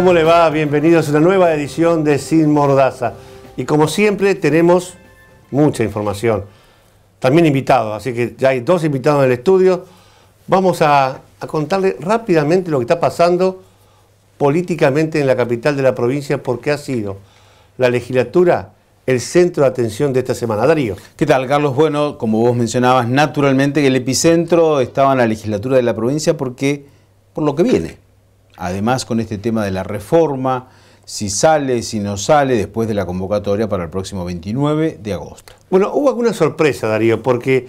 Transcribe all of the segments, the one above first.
¿Cómo le va? Bienvenidos a una nueva edición de Sin Mordaza. Y como siempre tenemos mucha información. También invitados, así que ya hay dos invitados en el estudio. Vamos a, contarle rápidamente lo que está pasando políticamente en la capital de la provincia porque ha sido la legislatura el centro de atención de esta semana. Darío. ¿Qué tal, Carlos? Bueno, como vos mencionabas, naturalmente el epicentro estaba en la legislatura de la provincia porque por lo que viene además con este tema de la reforma, si sale, si no sale, después de la convocatoria para el próximo 29 de agosto. Bueno, hubo alguna sorpresa, Darío, porque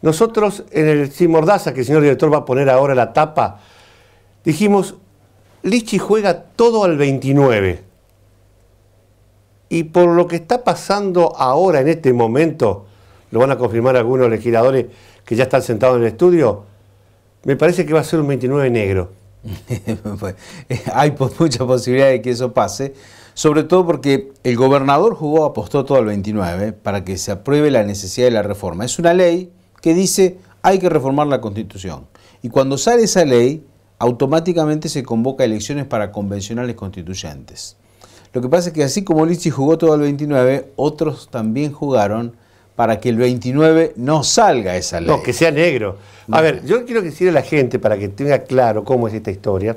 nosotros en el Simordaza, que el señor director va a poner ahora la tapa, dijimos, Lichi juega todo al 29. Y por lo que está pasando ahora, en este momento, lo van a confirmar algunos legisladores que ya están sentados en el estudio, me parece que va a ser un 29 negro. Pues, eh, hay mucha posibilidad de que eso pase, sobre todo porque el gobernador jugó, apostó todo al 29 para que se apruebe la necesidad de la reforma. Es una ley que dice hay que reformar la constitución. Y cuando sale esa ley, automáticamente se convoca elecciones para convencionales constituyentes. Lo que pasa es que así como Lichi jugó todo el 29, otros también jugaron para que el 29 no salga esa ley. No, que sea negro. A ver, yo quiero decirle a la gente, para que tenga claro cómo es esta historia,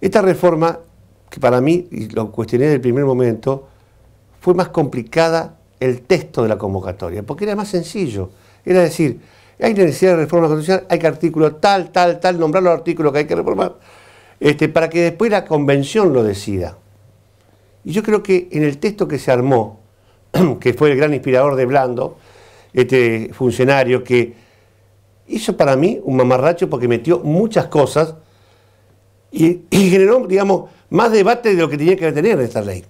esta reforma, que para mí, y lo cuestioné desde el primer momento, fue más complicada el texto de la convocatoria, porque era más sencillo. Era decir, hay necesidad de reforma constitucional, hay que artículo tal, tal, tal, nombrar los artículos que hay que reformar, este, para que después la convención lo decida. Y yo creo que en el texto que se armó, que fue el gran inspirador de Blando, este funcionario que hizo para mí un mamarracho porque metió muchas cosas y, generó, digamos, más debate de lo que tenía que tener esta ley.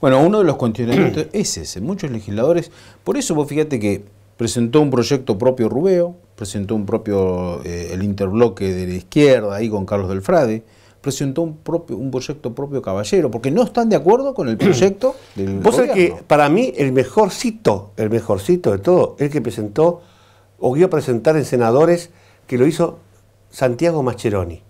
Bueno, uno de los cuestionamientos es ese. Muchos legisladores, por eso vos fíjate que presentó un proyecto propio Rubeo, presentó un propio, eh, el interbloque de la izquierda ahí con Carlos Delfrade, presentó un, propio, un proyecto propio Caballero, porque no están de acuerdo con el proyecto del Vos sabés que para mí el mejorcito, el mejorcito de todo, el que presentó o guió a presentar en senadores, que lo hizo Santiago Mascheroni.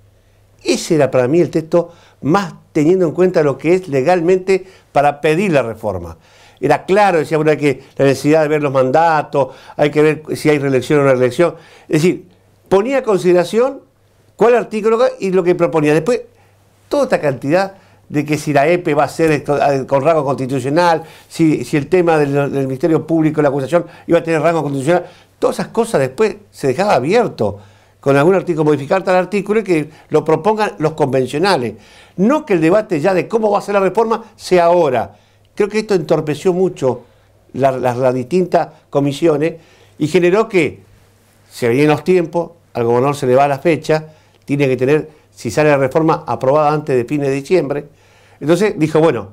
Ese era para mí el texto más teniendo en cuenta lo que es legalmente para pedir la reforma. Era claro, decía, bueno, que la necesidad de ver los mandatos, hay que ver si hay reelección o no reelección. Es decir, ponía consideración cuál artículo y lo que proponía. Después, toda esta cantidad de que si la EPE e va a ser ah, con rango constitucional, si, el tema del, Ministerio Público, la acusación, iba a tener rango constitucional, todas esas cosas después se dejaba abierto con algún artículo, modificar tal artículo y que lo propongan los convencionales. No que el debate ya de cómo va a ser la reforma sea ahora. Creo que esto entorpeció mucho las, distintas comisiones y generó que se venían los tiempos, al gobernador se le va la fecha, tiene que tener, si sale la reforma, aprobada antes de fines de diciembre. Entonces dijo, bueno,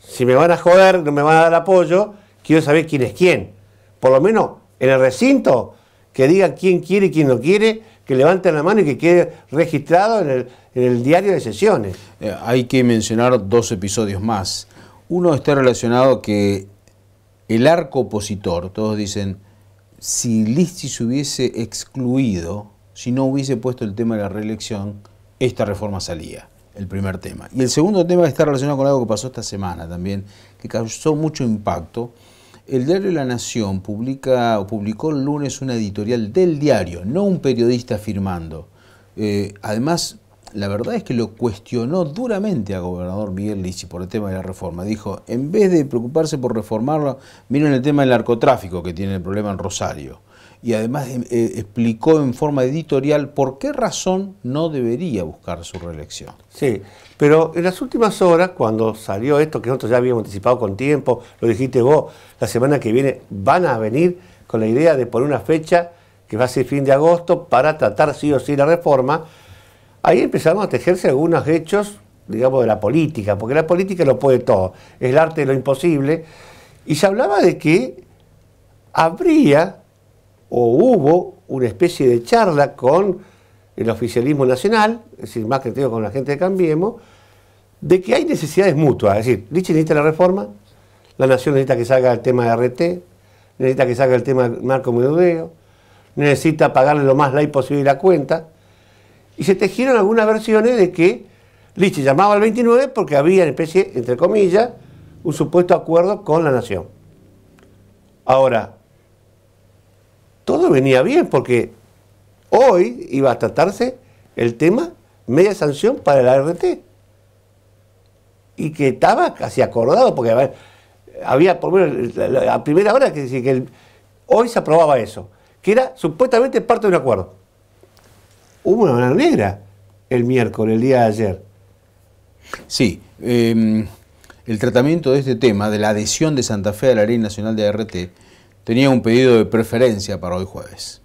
si me van a joder, no me van a dar apoyo, quiero saber quién es quién. Por lo menos en el recinto, que diga quién quiere y quién no quiere, que levanten la mano y que quede registrado en el, diario de sesiones. Eh, hay que mencionar dos episodios más. Uno está relacionado que el arco opositor, todos dicen, si Listi se hubiese excluido, si no hubiese puesto el tema de la reelección, esta reforma salía, el primer tema. Y el segundo tema está relacionado con algo que pasó esta semana también, que causó mucho impacto. El diario La Nación publica, o publicó el lunes una editorial del diario, no un periodista firmando. Eh, además, la verdad es que lo cuestionó duramente al gobernador Miguel Lisi por el tema de la reforma. Dijo, en vez de preocuparse por reformarlo, miren el tema del narcotráfico que tiene el problema en Rosario y además em, eh, explicó en forma editorial por qué razón no debería buscar su reelección. Sí, pero en las últimas horas, cuando salió esto, que nosotros ya habíamos anticipado con tiempo, lo dijiste vos, la semana que viene van a venir con la idea de poner una fecha que va a ser fin de agosto para tratar sí o sí la reforma, ahí empezaron a tejerse algunos hechos, digamos, de la política, porque la política lo puede todo, es el arte de lo imposible, y se hablaba de que habría o hubo una especie de charla con el oficialismo nacional, es decir, más que tengo con la gente de Cambiemos, de que hay necesidades mutuas. Es decir, Lichi necesita la reforma, la nación necesita que salga el tema de RT, necesita que salga el tema del marco Medudeo necesita pagarle lo más light posible la cuenta. Y se tejieron algunas versiones de que Lichi llamaba al 29 porque había, en especie, entre comillas, un supuesto acuerdo con la nación. Ahora, todo venía bien porque hoy iba a tratarse el tema media sanción para la ART. Y que estaba casi acordado, porque había, por lo menos a primera hora que, que hoy se aprobaba eso, que era supuestamente parte de un acuerdo. Hubo una manera negra el miércoles, el día de ayer. Sí, em, el tratamiento de este tema, de la adhesión de Santa Fe a la Ley Nacional de ART, tenía un pedido de preferencia para hoy jueves.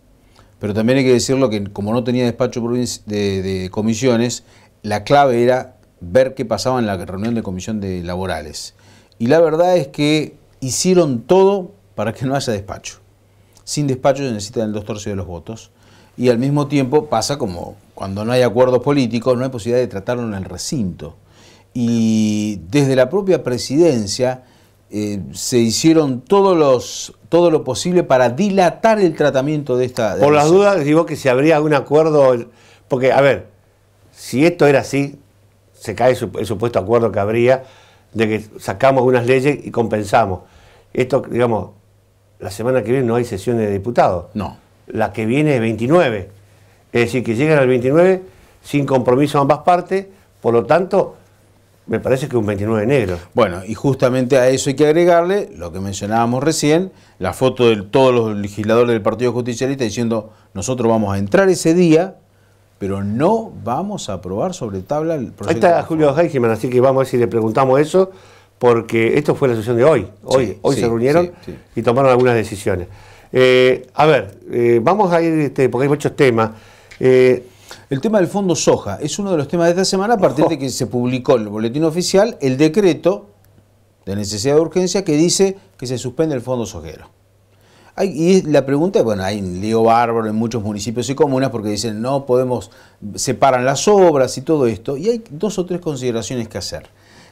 Pero también hay que decirlo que como no tenía despacho de, comisiones, la clave era ver qué pasaba en la reunión de comisión de laborales. Y la verdad es que hicieron todo para que no haya despacho. Sin despacho se necesitan el dos tercios de los votos. Y al mismo tiempo pasa como cuando no hay acuerdos políticos, no hay posibilidad de tratarlo en el recinto. Y desde la propia presidencia eh, se hicieron todo lo posible para dilatar el tratamiento de esta... Por las dudas, digo que si habría algún acuerdo, porque, a ver, si esto era así, se cae el supuesto acuerdo que habría de que sacamos unas leyes y compensamos. Esto, digamos, la semana que viene no hay sesiones de diputados. No. La que viene es 29. Es decir, que llegan al 29 sin compromiso ambas partes, por lo tanto, me parece que un 29 de enero. Bueno, y justamente a eso hay que agregarle lo que mencionábamos recién, la foto de todos los legisladores del Partido Justicialista diciendo, nosotros vamos a entrar ese día, pero no vamos a aprobar sobre tabla el proyecto. Ahí está Julio Heichmann, así que vamos a ver si le preguntamos eso, porque esto fue la sesión de hoy. Hoy, hoy se reunieron y tomaron algunas decisiones. Eh, a ver, eh, vamos a ir, este, porque hay muchos temas. Eh, el tema del fondo soja es uno de los temas de esta semana a partir de que se publicó el boletín oficial el decreto de necesidad de urgencia que dice que se suspende el fondo sojero. y la pregunta, bueno, hay un lío bárbaro en muchos municipios y comunas porque dicen no podemos, separan las obras y todo esto. Y hay dos o tres consideraciones que hacer.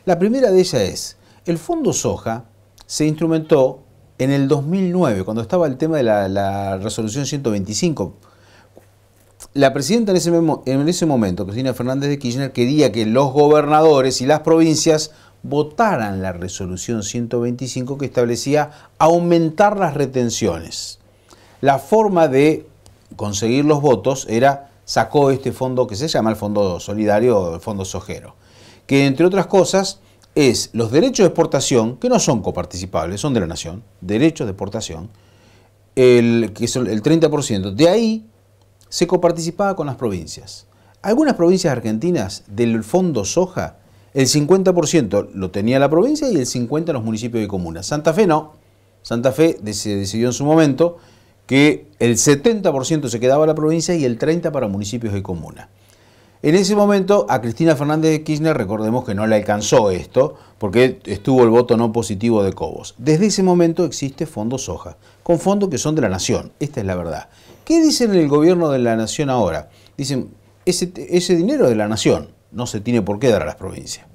La primera de ellas es, el fondo soja se instrumentó en el 2009, cuando estaba el tema de la resolución 125 la presidenta en ese, momento, Cristina Fernández de Kirchner, quería que los gobernadores y las provincias votaran la resolución 125 que establecía aumentar las retenciones. La forma de conseguir los votos era sacó este fondo que se llama el Fondo Solidario o el Fondo Sojero, que entre otras cosas es los derechos de exportación, que no son coparticipables, son de la nación, derechos de exportación, el, que son el 30%, de ahí se coparticipaba con las provincias. Algunas provincias argentinas del fondo soja, el 50% lo tenía la provincia y el 50% los municipios y comunas. Santa Fe no. Santa Fe se decidió en su momento que el 70% se quedaba a la provincia y el 30% para municipios y comunas. En ese momento a Cristina Fernández de Kirchner recordemos que no le alcanzó esto porque estuvo el voto no positivo de Cobos. Desde ese momento existe Fondo Soja, con fondos que son de la nación, esta es la verdad. ¿Qué dicen el gobierno de la nación ahora? Dicen, ese, dinero de la nación no se tiene por qué dar a las provincias.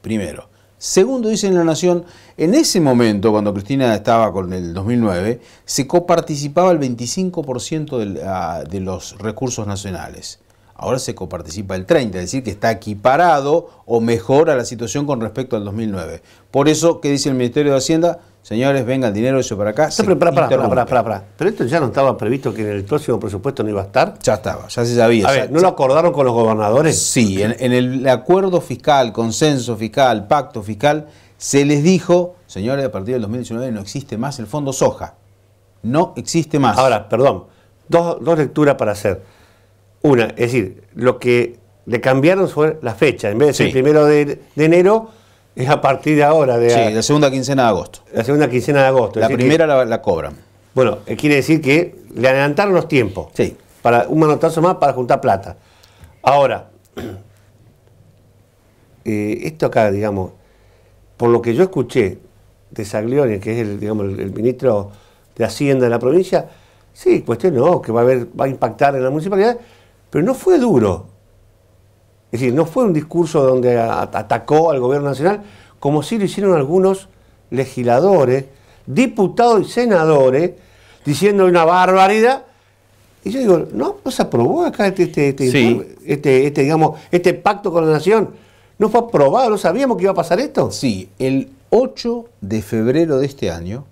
Primero. Segundo, dicen la nación, en ese momento, cuando Cristina estaba con el 2009, se coparticipaba el 25% ah, de los recursos nacionales. Ahora se coparticipa el 30%, es decir, que está equiparado o mejora la situación con respecto al 2009. Por eso, ¿qué dice el Ministerio de Hacienda? Señores, venga el dinero, eso para acá. pero, para, pero esto ya no estaba previsto que en el próximo presupuesto no iba a estar. Ya estaba, ya se sabía. A ver, ¿no lo acordaron con los gobernadores? Sí, en, el acuerdo fiscal, consenso fiscal, pacto fiscal, se les dijo, señores, a partir del 2019 no existe más el fondo soja. No existe más. Ahora, perdón, dos, lecturas para hacer. Una, es decir, lo que le cambiaron fue la fecha. En vez de primero de enero, es a partir de ahora. De sí, la segunda quincena de agosto. La segunda quincena de agosto. La primera la, cobran. Bueno, eh, quiere decir que le adelantaron los tiempos. Sí. Para un manotazo más para juntar plata. Ahora, eh, esto acá, digamos, por lo que yo escuché de Saglioni, que es el, ministro de Hacienda de la provincia, sí, no, que va a haber, va a impactar en la municipalidad, pero no fue duro es decir, no fue un discurso donde atacó al gobierno nacional, como sí lo hicieron algunos legisladores, diputados y senadores, diciendo una barbaridad. Y yo digo, no, no se aprobó acá este, este, este, este digamos, este pacto con la nación. No fue aprobado, no sabíamos que iba a pasar esto. Sí, el 8 de febrero de este año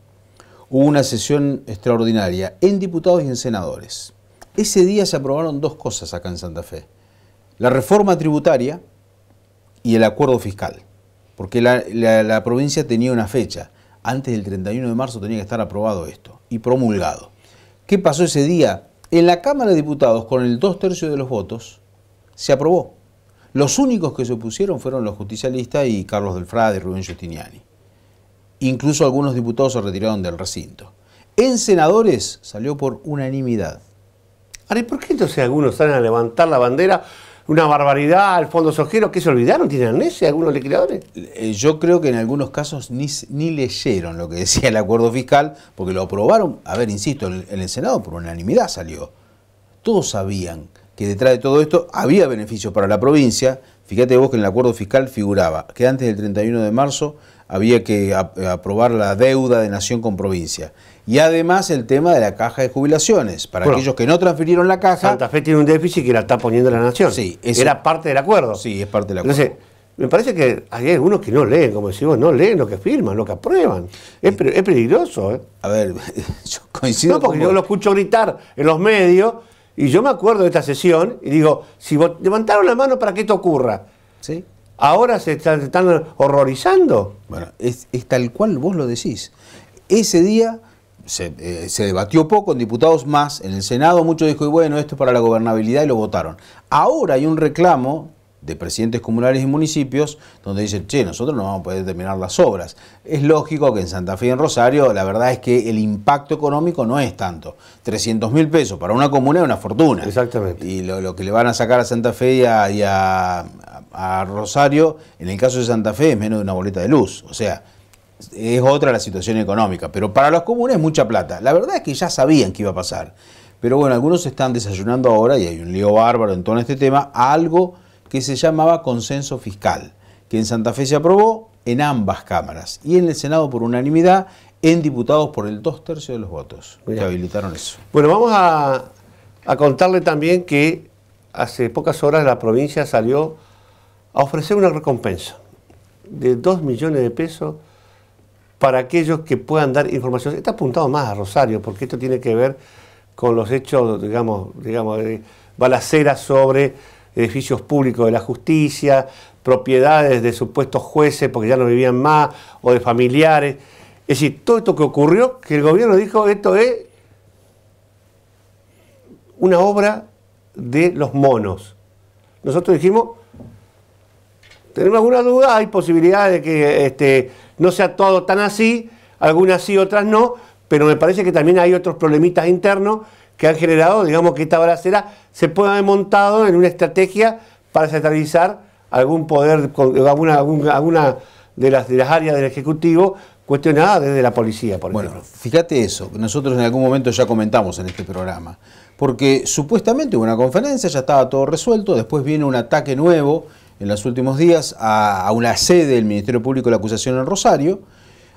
hubo una sesión extraordinaria en diputados y en senadores. Ese día se aprobaron dos cosas acá en Santa Fe la reforma tributaria y el acuerdo fiscal, porque la, provincia tenía una fecha, antes del 31 de marzo tenía que estar aprobado esto y promulgado. ¿Qué pasó ese día? En la Cámara de Diputados, con el dos tercios de los votos, se aprobó. Los únicos que se opusieron fueron los justicialistas y Carlos Delfrade y Rubén Giustiniani. Incluso algunos diputados se retiraron del recinto. En senadores salió por unanimidad. ¿Por qué entonces algunos salen a levantar la bandera una barbaridad al fondo Sojero, que se olvidaron, tienen leyes algunos legisladores? Eh, yo creo que en algunos casos ni, ni leyeron lo que decía el acuerdo fiscal, porque lo aprobaron, a ver, insisto, en el Senado por unanimidad salió. Todos sabían que detrás de todo esto había beneficios para la provincia. Fíjate vos que en el acuerdo fiscal figuraba que antes del 31 de marzo había que aprobar la deuda de nación con provincia y además el tema de la caja de jubilaciones. Para aquellos que no transfirieron la caja. Santa Fe tiene un déficit que la está poniendo la nación. Sí, Era parte del acuerdo. Sí, es parte del acuerdo. Entonces, me parece que hay algunos que no leen, como decimos, no leen lo que firman, lo que aprueban. Es, peligroso. ¿eh? A ver, yo coincido. No, porque yo lo escucho gritar en los medios y yo me acuerdo de esta sesión y digo, si levantaron la mano para que esto ocurra. Sí. Ahora se están, están horrorizando. Bueno, es tal cual vos lo decís. Ese día eh, se, debatió poco, en diputados más, en el Senado muchos dijo, y bueno, esto es para la gobernabilidad y lo votaron. Ahora hay un reclamo de presidentes comunales y municipios donde dicen, che, nosotros no vamos a poder terminar las obras. Es lógico que en Santa Fe y en Rosario la verdad es que el impacto económico no es tanto. 300 mil pesos para una comuna es una fortuna. Exactamente. Y lo, que le van a sacar a Santa Fe y, a, Rosario, en el caso de Santa Fe es menos de una boleta de luz. O sea, es otra la situación económica, pero para los comunes mucha plata. La verdad es que ya sabían que iba a pasar. Pero bueno, algunos están desayunando ahora y hay un lío bárbaro en torno a este tema, a algo que se llamaba consenso fiscal, que en Santa Fe se aprobó en ambas cámaras y en el Senado por unanimidad, en diputados por el dos tercios de los votos que habilitaron eso. Bueno, vamos a, a contarle también que hace pocas horas la provincia salió a ofrecer una recompensa de 2 millones de pesos para aquellos que puedan dar información. Está apuntado más a Rosario, porque esto tiene que ver con los hechos, digamos, digamos de balaceras sobre edificios públicos de la justicia, propiedades de supuestos jueces porque ya no vivían más, o de familiares. Es decir, todo esto que ocurrió, que el gobierno dijo, esto es una obra de los monos. Nosotros dijimos, tenemos alguna duda, hay posibilidad de que este, no sea todo tan así, algunas sí, otras no, pero me parece que también hay otros problemitas internos que han generado, digamos, que esta balacera se pueda haber montado en una estrategia para centralizar algún poder, alguna, alguna de, las, áreas del Ejecutivo cuestionada desde la policía, por bueno, fíjate eso, nosotros en algún momento ya comentamos en este programa, porque supuestamente hubo una conferencia, ya estaba todo resuelto, después viene un ataque nuevo en los últimos días a, una sede del Ministerio Público de la Acusación en Rosario,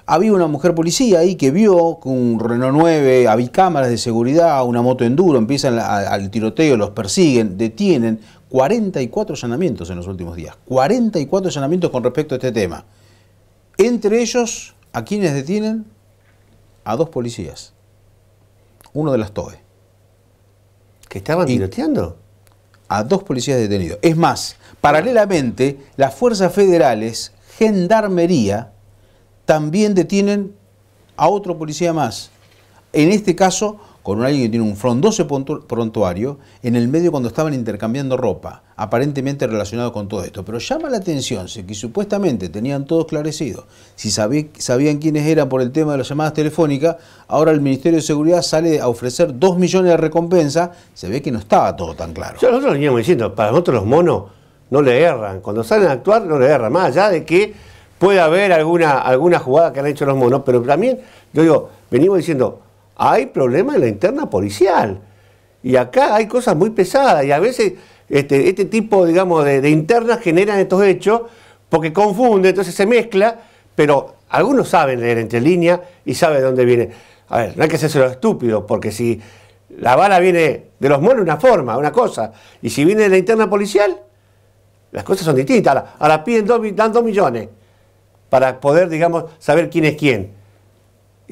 había una mujer policía ahí que vio con un Renault 9, había cámaras de seguridad, una moto enduro, empiezan al tiroteo, los persiguen, detienen. 44 allanamientos en los últimos días. 44 allanamientos con respecto a este tema. Entre ellos, ¿a quienes detienen? A dos policías. Uno de las TOE. ¿Que estaban tiroteando? a dos policías detenidos. Es más, paralelamente, las fuerzas federales, gendarmería, también detienen a otro policía más. En este caso, con alguien que tiene un frondoso prontuario en el medio cuando estaban intercambiando ropa, aparentemente relacionado con todo esto. Pero llama la atención que supuestamente tenían todo esclarecido, si sabían quiénes eran por el tema de las llamadas telefónicas, ahora el Ministerio de Seguridad sale a ofrecer 2 millones de recompensa, se ve que no estaba todo tan claro. nosotros veníamos diciendo, para nosotros los monos no le erran, cuando salen a actuar no le erran, más allá de que puede haber alguna, alguna jugada que han hecho los monos, pero también, yo digo, venimos diciendo, hay problemas en la interna policial. Y acá hay cosas muy pesadas y a veces este, este tipo, digamos, de, internas generan estos hechos porque confunde, entonces se mezcla, pero algunos saben leer entre líneas y saben de dónde viene. A ver, no hay que hacerse lo estúpido, porque si la bala viene de los muertos una forma, una cosa, y si viene de la interna policial, las cosas son distintas. a las piden dos, dan dos millones para poder, digamos, saber quién es quién.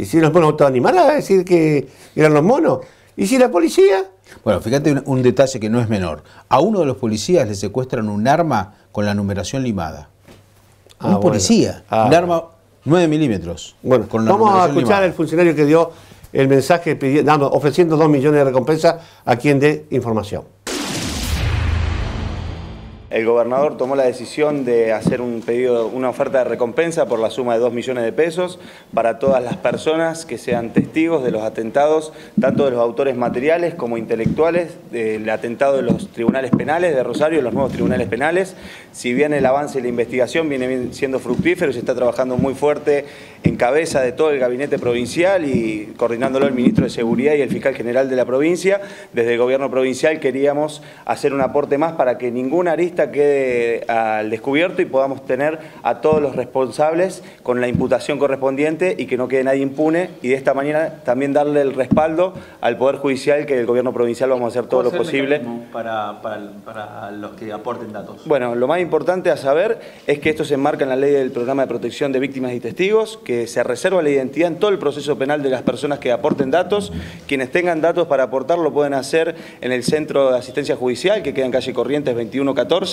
Y si los monos estaban animados a decir que eran los monos. ¿Y si la policía? Bueno, fíjate un, detalle que no es menor. A uno de los policías le secuestran un arma con la numeración limada. Ah, un policía. Ah, un arma 9 milímetros. Bueno, con la vamos a escuchar al funcionario que dio el mensaje pidiendo, ofreciendo 2 millones de recompensas a quien dé información. El gobernador tomó la decisión de hacer un pedido, una oferta de recompensa por la suma de 2 millones de pesos para todas las personas que sean testigos de los atentados, tanto de los autores materiales como intelectuales, del atentado de los tribunales penales de Rosario, los nuevos tribunales penales. Si bien el avance de la investigación viene siendo fructífero, se está trabajando muy fuerte en cabeza de todo el gabinete provincial y coordinándolo el ministro de Seguridad y el fiscal general de la provincia, desde el gobierno provincial queríamos hacer un aporte más para que ninguna arista quede al descubierto y podamos tener a todos los responsables con la imputación correspondiente y que no quede nadie impune y de esta manera también darle el respaldo al Poder Judicial que el Gobierno Provincial vamos a hacer todo lo posible. Para, para, para los que aporten datos? Bueno, lo más importante a saber es que esto se enmarca en la ley del programa de protección de víctimas y testigos, que se reserva la identidad en todo el proceso penal de las personas que aporten datos. Quienes tengan datos para aportar lo pueden hacer en el Centro de Asistencia Judicial, que queda en calle Corrientes 2114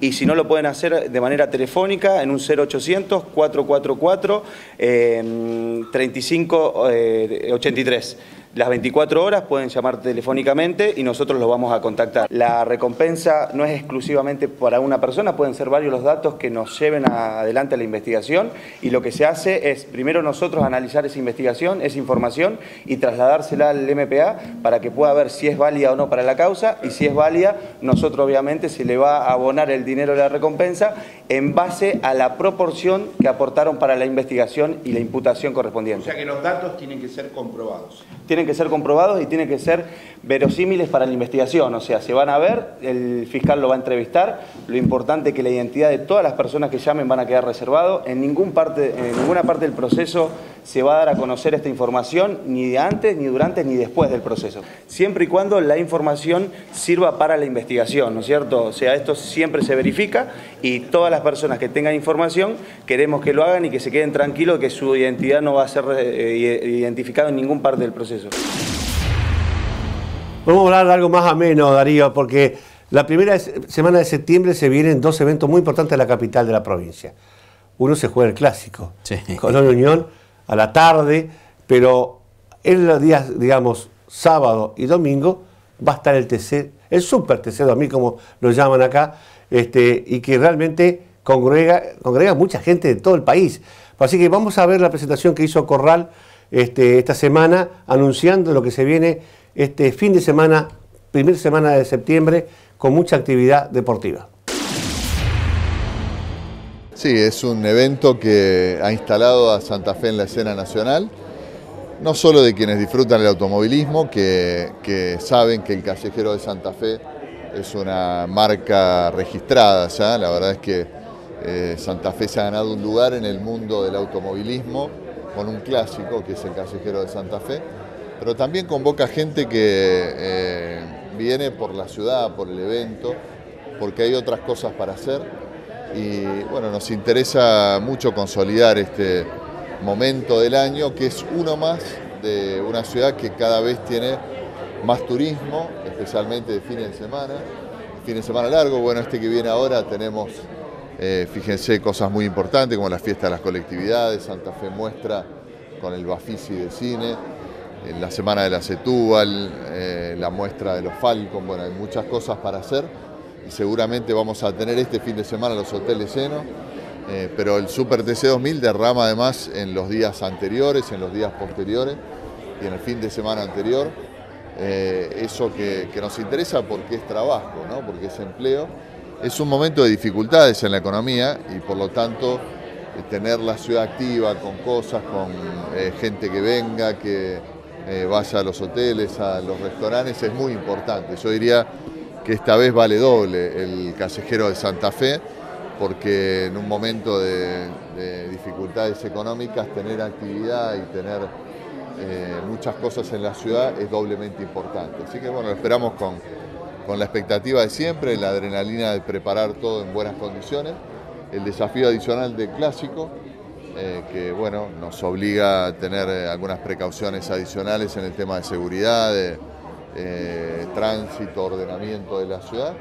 y si no lo pueden hacer de manera telefónica en un 0800 444 3583. Las 24 horas pueden llamar telefónicamente y nosotros los vamos a contactar. La recompensa no es exclusivamente para una persona, pueden ser varios los datos que nos lleven adelante la investigación y lo que se hace es primero nosotros analizar esa investigación, esa información y trasladársela al MPA para que pueda ver si es válida o no para la causa y si es válida, nosotros obviamente se le va a abonar el dinero de la recompensa en base a la proporción que aportaron para la investigación y la imputación correspondiente. O sea que los datos tienen que ser comprobados. Tienen que ser comprobados y tienen que ser verosímiles para la investigación. O sea, se van a ver, el fiscal lo va a entrevistar. Lo importante es que la identidad de todas las personas que llamen van a quedar reservado. En, ningún parte, en ninguna parte del proceso se va a dar a conocer esta información, ni de antes, ni durante, ni después del proceso. Siempre y cuando la información sirva para la investigación, ¿no es cierto? O sea, esto siempre se verifica y todas las personas que tengan información queremos que lo hagan y que se queden tranquilos que su identidad no va a ser eh, eh, identificada en ningún parte del proceso. Vamos a hablar de algo más ameno, Darío, porque la primera semana de septiembre se vienen dos eventos muy importantes en la capital de la provincia. Uno se juega el clásico, con la Unión, a la tarde, pero en los días, digamos, sábado y domingo, va a estar el TC, el Super TC mí como lo llaman acá, este, y que realmente congrega, congrega mucha gente de todo el país. Así que vamos a ver la presentación que hizo Corral este, esta semana anunciando lo que se viene este fin de semana, primera semana de septiembre, con mucha actividad deportiva. Sí, es un evento que ha instalado a Santa Fe en la escena nacional, no solo de quienes disfrutan el automovilismo, que, saben que el Callejero de Santa Fe es una marca registrada ya, la verdad es que eh, Santa Fe se ha ganado un lugar en el mundo del automovilismo con un clásico, que es el Callejero de Santa Fe, pero también convoca gente que eh, viene por la ciudad, por el evento, porque hay otras cosas para hacer. Y bueno, nos interesa mucho consolidar este momento del año, que es uno más de una ciudad que cada vez tiene más turismo, especialmente de fin de semana, fin de semana largo. Bueno, este que viene ahora tenemos eh, fíjense cosas muy importantes como la fiesta de las colectividades, Santa Fe muestra con el Bafisi de cine, la semana de la Setúbal, eh, la muestra de los Falcon, bueno, hay muchas cosas para hacer y seguramente vamos a tener este fin de semana los hoteles llenos, eh, pero el Super TC2000 derrama además en los días anteriores, en los días posteriores y en el fin de semana anterior. eso que, que nos interesa porque es trabajo, ¿no? porque es empleo es un momento de dificultades en la economía y por lo tanto eh, tener la ciudad activa con cosas, con eh, gente que venga, que eh, vaya a los hoteles, a los restaurantes, es muy importante. Yo diría que esta vez vale doble el callejero de Santa Fe, porque en un momento de, dificultades económicas, tener actividad y tener muchas cosas en la ciudad es doblemente importante. Así que bueno, esperamos con, con la expectativa de siempre, la adrenalina de preparar todo en buenas condiciones, el desafío adicional del clásico, eh, que bueno, nos obliga a tener eh, algunas precauciones adicionales en el tema de seguridad, de eh, tránsito, ordenamiento de la ciudad,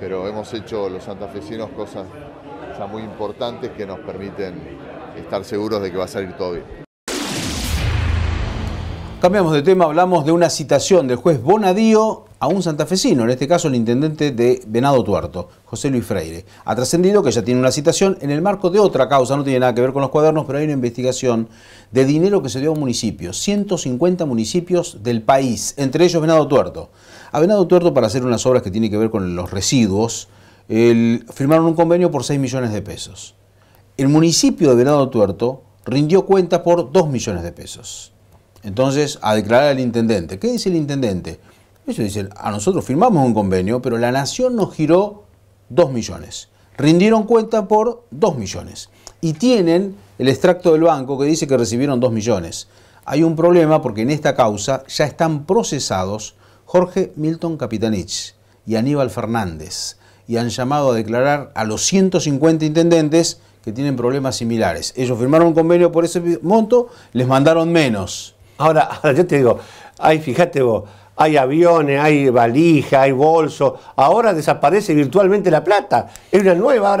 pero hemos hecho los santafesinos cosas, cosas muy importantes que nos permiten estar seguros de que va a salir todo bien. Cambiamos de tema, hablamos de una citación del juez Bonadío a un santafesino, en este caso el intendente de Venado Tuerto, José Luis Freire. Ha trascendido que ya tiene una citación en el marco de otra causa, no tiene nada que ver con los cuadernos, pero hay una investigación de dinero que se dio a municipios, 150 municipios del país, entre ellos Venado Tuerto. A Venado Tuerto para hacer unas obras que tienen que ver con los residuos, firmaron un convenio por 6 millones de pesos. El municipio de Venado Tuerto rindió cuenta por 2 millones de pesos. Entonces, a declarar al intendente. ¿Qué dice el intendente? Ellos dicen, a nosotros firmamos un convenio, pero la nación nos giró 2 millones. Rindieron cuenta por 2 millones. Y tienen el extracto del banco que dice que recibieron 2 millones. Hay un problema porque en esta causa ya están procesados Jorge Milton Capitanich y Aníbal Fernández y han llamado a declarar a los 150 intendentes que tienen problemas similares. Ellos firmaron un convenio por ese monto, les mandaron menos. Ahora, ahora yo te digo, ay, fíjate vos, hay aviones, hay valija, hay bolso. Ahora desaparece virtualmente la plata. Es una nueva,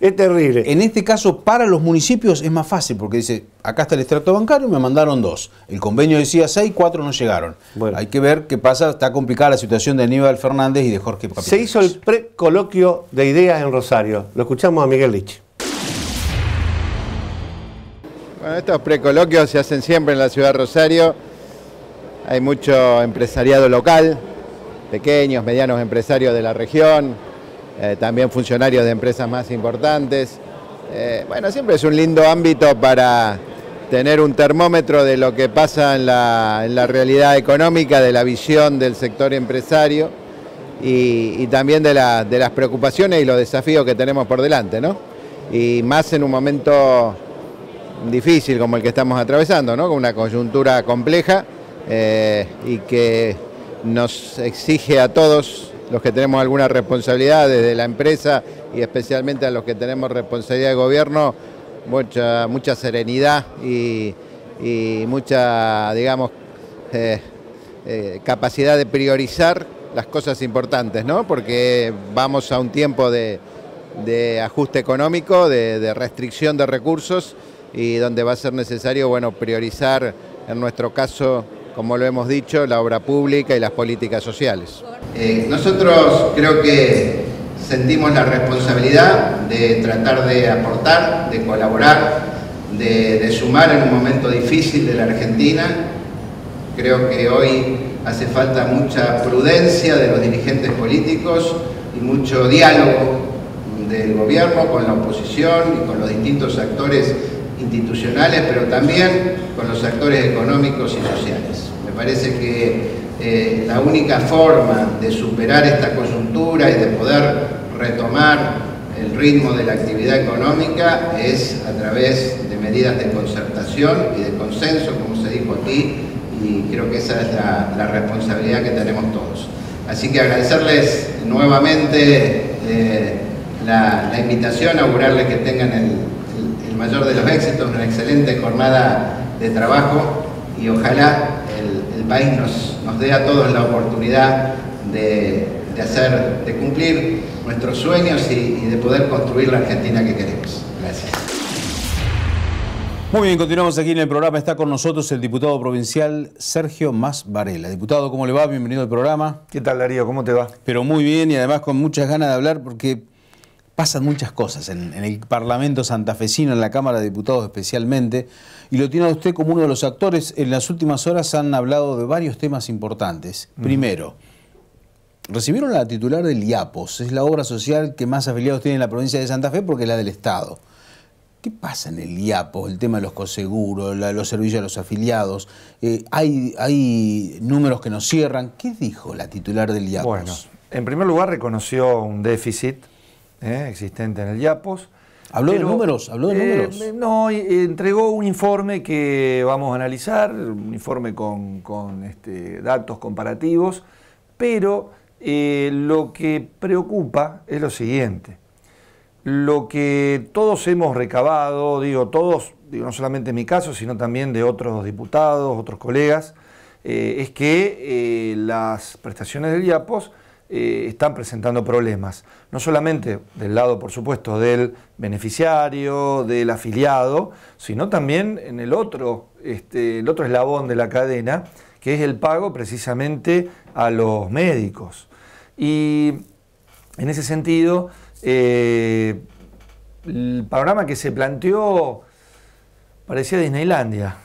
es terrible. En este caso, para los municipios es más fácil, porque dice, acá está el extracto bancario, me mandaron dos. El convenio decía seis, cuatro no llegaron. Bueno. Hay que ver qué pasa, está complicada la situación de Aníbal Fernández y de Jorge Papi. Se hizo el precoloquio de ideas en Rosario. Lo escuchamos a Miguel Lich. Bueno, estos precoloquios se hacen siempre en la ciudad de Rosario. Hay mucho empresariado local, pequeños, medianos empresarios de la región, eh, también funcionarios de empresas más importantes. Eh, bueno, siempre es un lindo ámbito para tener un termómetro de lo que pasa en la, realidad económica, de la visión del sector empresario y, también de, de las preocupaciones y los desafíos que tenemos por delante, ¿no? Y más en un momento difícil como el que estamos atravesando, Con una coyuntura compleja eh, y que nos exige a todos los que tenemos alguna responsabilidad desde la empresa y especialmente a los que tenemos responsabilidad de gobierno, mucha, mucha serenidad y, mucha, digamos, eh, eh, capacidad de priorizar las cosas importantes, Porque vamos a un tiempo de, ajuste económico, de restricción de recursos y donde va a ser necesario bueno, priorizar, en nuestro caso, como lo hemos dicho, la obra pública y las políticas sociales. Eh, nosotros creo que sentimos la responsabilidad de tratar de aportar, de colaborar, de, de sumar en un momento difícil de la Argentina. Creo que hoy hace falta mucha prudencia de los dirigentes políticos y mucho diálogo del gobierno con la oposición y con los distintos actores institucionales, pero también con los actores económicos y sociales. Me parece que eh, la única forma de superar esta coyuntura y de poder retomar el ritmo de la actividad económica es a través de medidas de concertación y de consenso, como se dijo aquí, y creo que esa es la, responsabilidad que tenemos todos. Así que agradecerles nuevamente eh, la, la invitación, augurarles que tengan el, mayor de los éxitos, una excelente jornada de trabajo y ojalá el, país nos, nos, dé a todos la oportunidad de, hacer, de cumplir nuestros sueños y, de poder construir la Argentina que queremos. Gracias. Muy bien, continuamos aquí en el programa. Está con nosotros el diputado provincial Sergio Más Varela. Diputado, ¿cómo le va? Bienvenido al programa. ¿Qué tal, Darío? ¿Cómo te va? Pero muy bien y además con muchas ganas de hablar porque pasan muchas cosas en, el Parlamento santafesino, en la Cámara de Diputados especialmente, y lo tiene usted como uno de los actores. En las últimas horas han hablado de varios temas importantes. Primero, recibieron la titular del IAPOS, es la obra social que más afiliados tiene en la provincia de Santa Fe porque es la del Estado. ¿Qué pasa en el IAPOS, el tema de los coseguros, los servicios a los afiliados? Eh, hay, ¿Hay números que nos cierran? ¿Qué dijo la titular del IAPOS? Bueno, en primer lugar reconoció un déficit ¿eh? existente en el IAPOS... ¿Habló de números? ¿Habló de eh, números? no, entregó un informe que vamos a analizar, un informe con, este, datos comparativos, pero eh, lo que preocupa es lo siguiente. Lo que todos hemos recabado, digo todos, digo, no solamente en mi caso, sino también de otros diputados, otros colegas, es que las prestaciones del IAPOS eh, están presentando problemas, no solamente del lado, por supuesto, del beneficiario, del afiliado, sino también en el otro, este, el otro eslabón de la cadena, que es el pago precisamente a los médicos. Y en ese sentido, eh, el panorama que se planteó parecía Disneylandia.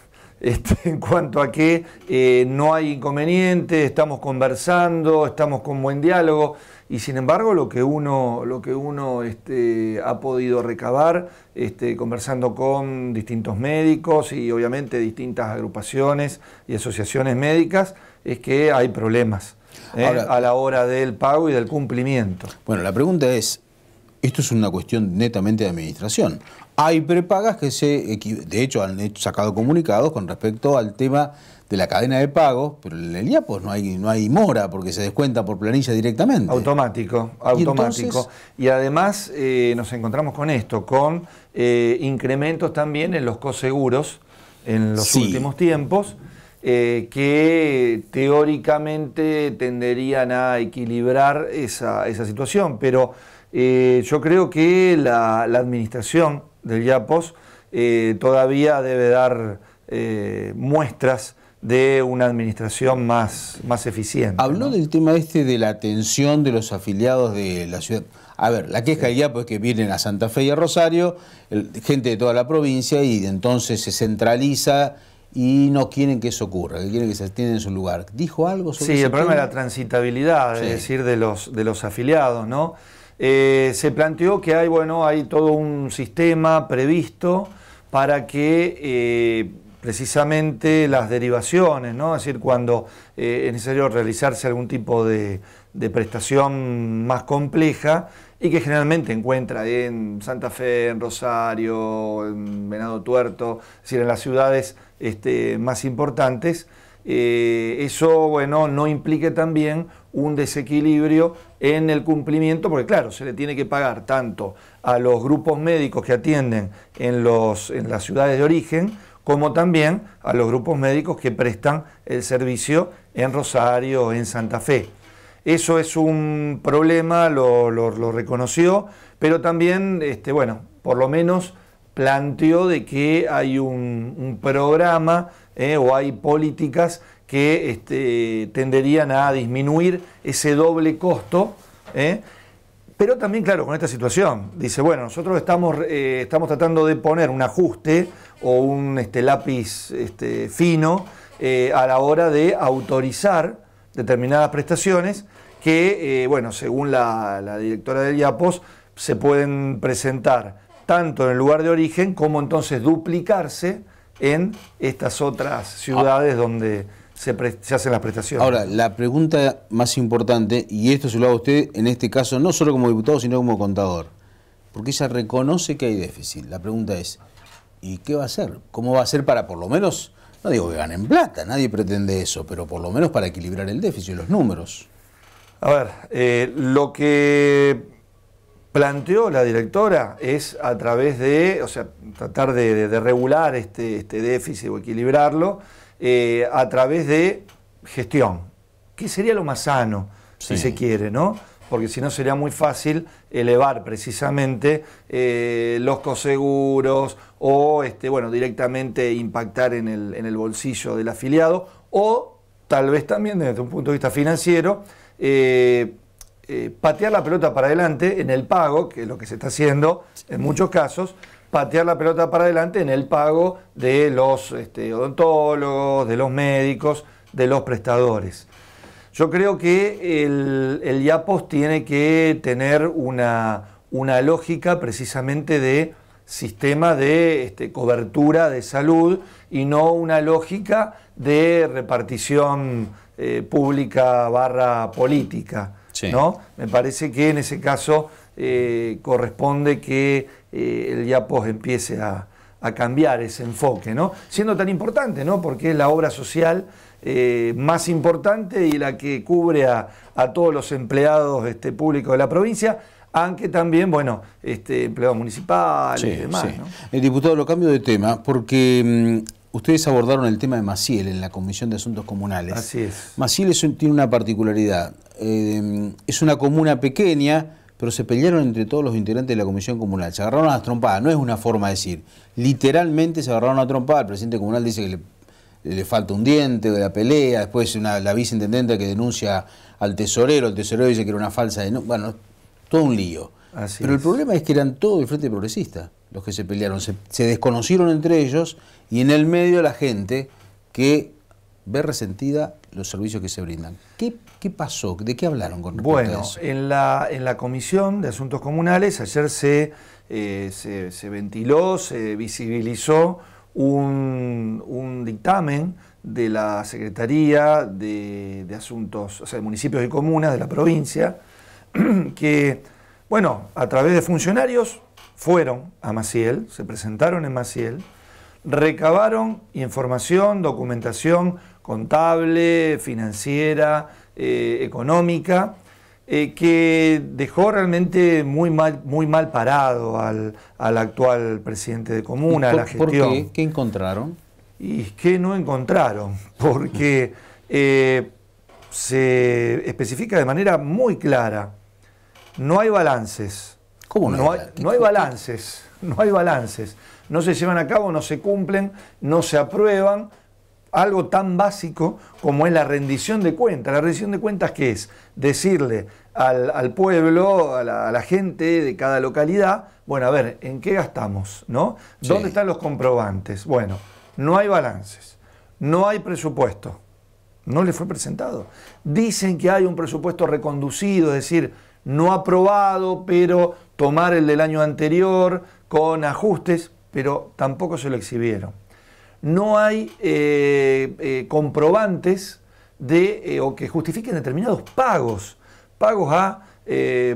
Este, en cuanto a que eh, no hay inconveniente, estamos conversando, estamos con buen diálogo y sin embargo lo que uno, lo que uno este, ha podido recabar este, conversando con distintos médicos y obviamente distintas agrupaciones y asociaciones médicas es que hay problemas ¿eh? a la hora del pago y del cumplimiento. Bueno, la pregunta es, esto es una cuestión netamente de administración. Hay prepagas que se, de hecho, han sacado comunicados con respecto al tema de la cadena de pagos, pero en el IAPOS pues, no hay, no hay mora porque se descuenta por planilla directamente. Automático, automático. Y, además eh, nos encontramos con esto, con eh, incrementos también en los coseguros en los últimos tiempos. Eh, que teóricamente tenderían a equilibrar esa, situación, pero yo creo que la, la administración del Yapos, eh, todavía debe dar eh, muestras de una administración más, más eficiente. Habló del tema este de la atención de los afiliados de la ciudad. A ver, la queja del IAPOS es que vienen a Santa Fe y a Rosario, gente de toda la provincia, y entonces se centraliza y no quieren que eso ocurra, que quieren que se atiendan en su lugar. ¿Dijo algo sobre Sí, el problema de la transitabilidad, es decir, de los, de los afiliados, ¿no? Eh, se planteó que hay, bueno, hay todo un sistema previsto para que eh, precisamente las derivaciones, ¿no? es decir, cuando eh, es necesario realizarse algún tipo de, prestación más compleja y que generalmente encuentra en Santa Fe, en Rosario, en Venado Tuerto, es decir, en las ciudades este, más importantes, eh, eso bueno, no implique también un desequilibrio en el cumplimiento, porque claro, se le tiene que pagar tanto a los grupos médicos que atienden en, en las ciudades de origen, como también a los grupos médicos que prestan el servicio en Rosario, en Santa Fe. Eso es un problema, lo, reconoció, pero también, este, bueno, por lo menos planteó de que hay un programa ¿eh? o hay políticas que este, tenderían a disminuir ese doble costo. ¿eh? pero también, claro, con esta situación, dice, bueno, nosotros estamos, eh, tratando de poner un ajuste o un este, lápiz este, fino a la hora de autorizar determinadas prestaciones que, bueno, según la, la directora del IAPOS, se pueden presentar tanto en el lugar de origen como entonces duplicarse en estas otras ciudades ah. donde se, hacen las prestaciones. Ahora, la pregunta más importante, y esto se lo hago a usted en este caso, no solo como diputado, sino como contador, porque ella reconoce que hay déficit. La pregunta es, ¿y qué va a hacer? ¿Cómo va a ser para por lo menos, no digo que ganen plata, nadie pretende eso, pero por lo menos para equilibrar el déficit, los números? A ver, eh, lo que planteó la directora es a través de, o sea, tratar de, regular este, este, déficit o equilibrarlo, eh, a través de gestión, que sería lo más sano, si se quiere, ¿no? Porque si no sería muy fácil elevar precisamente eh, los coseguros o este, bueno, directamente impactar en el, en el bolsillo del afiliado o tal vez también desde un punto de vista financiero. Eh, eh, patear la pelota para adelante en el pago, que es lo que se está haciendo en muchos casos, patear la pelota para adelante en el pago de los este, odontólogos, de los médicos, de los prestadores. Yo creo que el, el IAPOS tiene que tener una, lógica precisamente de sistema de este, cobertura de salud y no una lógica de repartición eh, pública barra política. ¿no? Me parece que en ese caso eh, corresponde que eh, el IAPOS empiece a, cambiar ese enfoque, ¿no? Siendo tan importante, ¿no? Porque es la obra social eh, más importante y la que cubre a, todos los empleados este, públicos de la provincia, aunque también, bueno, este, empleados municipales y demás. diputado, lo cambio de tema, porque mm, ustedes abordaron el tema de Maciel en la Comisión de Asuntos Comunales. Así es. Maciel tiene una particularidad. Em, es una comuna pequeña, pero se pelearon entre todos los integrantes de la comisión comunal. Se agarraron a las trompadas, no es una forma de decir. Literalmente se agarraron a trompadas. El presidente comunal dice que le, falta un diente de la pelea. Después la viceintendente que denuncia al tesorero. El tesorero dice que era una falsa denuncia. Bueno, todo un lío. pero el problema es que eran todo el Frente Progresista los que se pelearon. Se, se desconocieron entre ellos y en el medio la gente que ver resentida los servicios que se brindan. ¿Qué, pasó? ¿De qué hablaron con respecto bueno, En la, en la Comisión de Asuntos Comunales ayer se, eh, se, ventiló, se visibilizó un, dictamen de la Secretaría de, de Asuntos, o sea, de Municipios y Comunas de la provincia, que, bueno, a través de funcionarios fueron a Maciel, se presentaron en Maciel, recabaron información, documentación, contable, financiera, eh, económica, eh, que dejó realmente muy mal, muy mal parado al, actual presidente de comuna, a la gestión. ¿Por qué? ¿Qué encontraron? Y qué no encontraron, porque eh, se especifica de manera muy clara, no hay balances. ¿Cómo no, no hay balances, no hay balances. No se llevan a cabo, no se cumplen, no se aprueban algo tan básico como es la rendición de cuentas. La rendición de cuentas que es decirle al, pueblo, a la, gente de cada localidad, bueno, a ver, ¿en qué gastamos? ¿no? ¿Dónde están los comprobantes? Bueno, no hay balances, no hay presupuesto, no le fue presentado. Dicen que hay un presupuesto reconducido, es decir, no aprobado, pero tomar el del año anterior con ajustes, pero tampoco se lo exhibieron no hay eh, eh, comprobantes de, eh, o que justifiquen determinados pagos, pagos a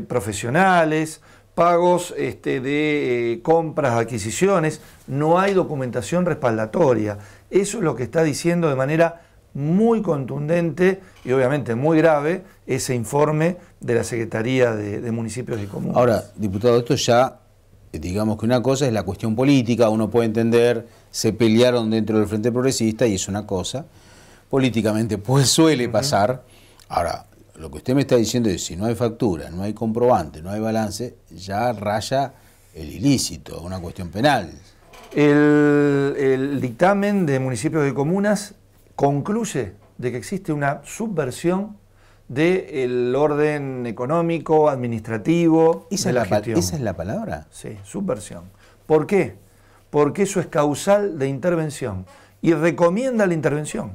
profesionales, pagos este, de compras, adquisiciones, no hay documentación respaldatoria. Eso es lo que está diciendo de manera muy contundente y obviamente muy grave ese informe de la Secretaría de, de Municipios y Comunes. Ahora, diputado, esto ya eh, digamos que una cosa es la cuestión política, uno puede entender, se pelearon dentro del Frente Progresista y es una cosa, políticamente pues suele pasar. Ahora, lo que usted me está diciendo es, si no hay factura, no hay comprobante, no hay balance, ya raya el ilícito, una cuestión penal. El, dictamen de municipios y comunas concluye de que existe una subversión del orden económico, administrativo, ¿Esa de la, gestión. ¿Esa es la palabra? Sí, subversión. ¿Por qué? Porque eso es causal de intervención y recomienda la intervención.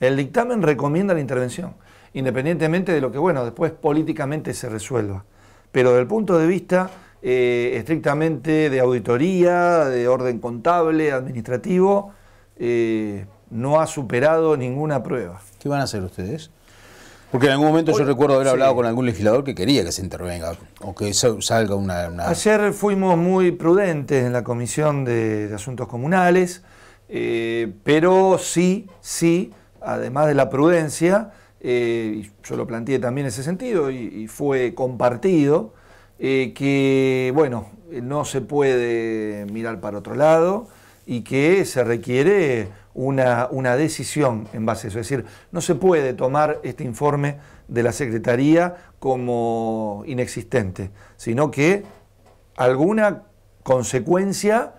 El dictamen recomienda la intervención, independientemente de lo que, bueno, después políticamente se resuelva. Pero desde el punto de vista eh, estrictamente de auditoría, de orden contable, administrativo, eh, no ha superado ninguna prueba. ¿Qué van a hacer ustedes? Porque en algún momento yo recuerdo haber hablado con algún legislador que quería que se intervenga o que salga una, Ayer fuimos muy prudentes en la Comisión de, Asuntos Comunales, eh, pero sí, sí, además de la prudencia, eh, yo lo planteé también en ese sentido y, fue compartido, eh, que bueno, no se puede mirar para otro lado y que se requiere una, decisión en base a eso. Es decir, no se puede tomar este informe de la Secretaría como inexistente, sino que alguna consecuencia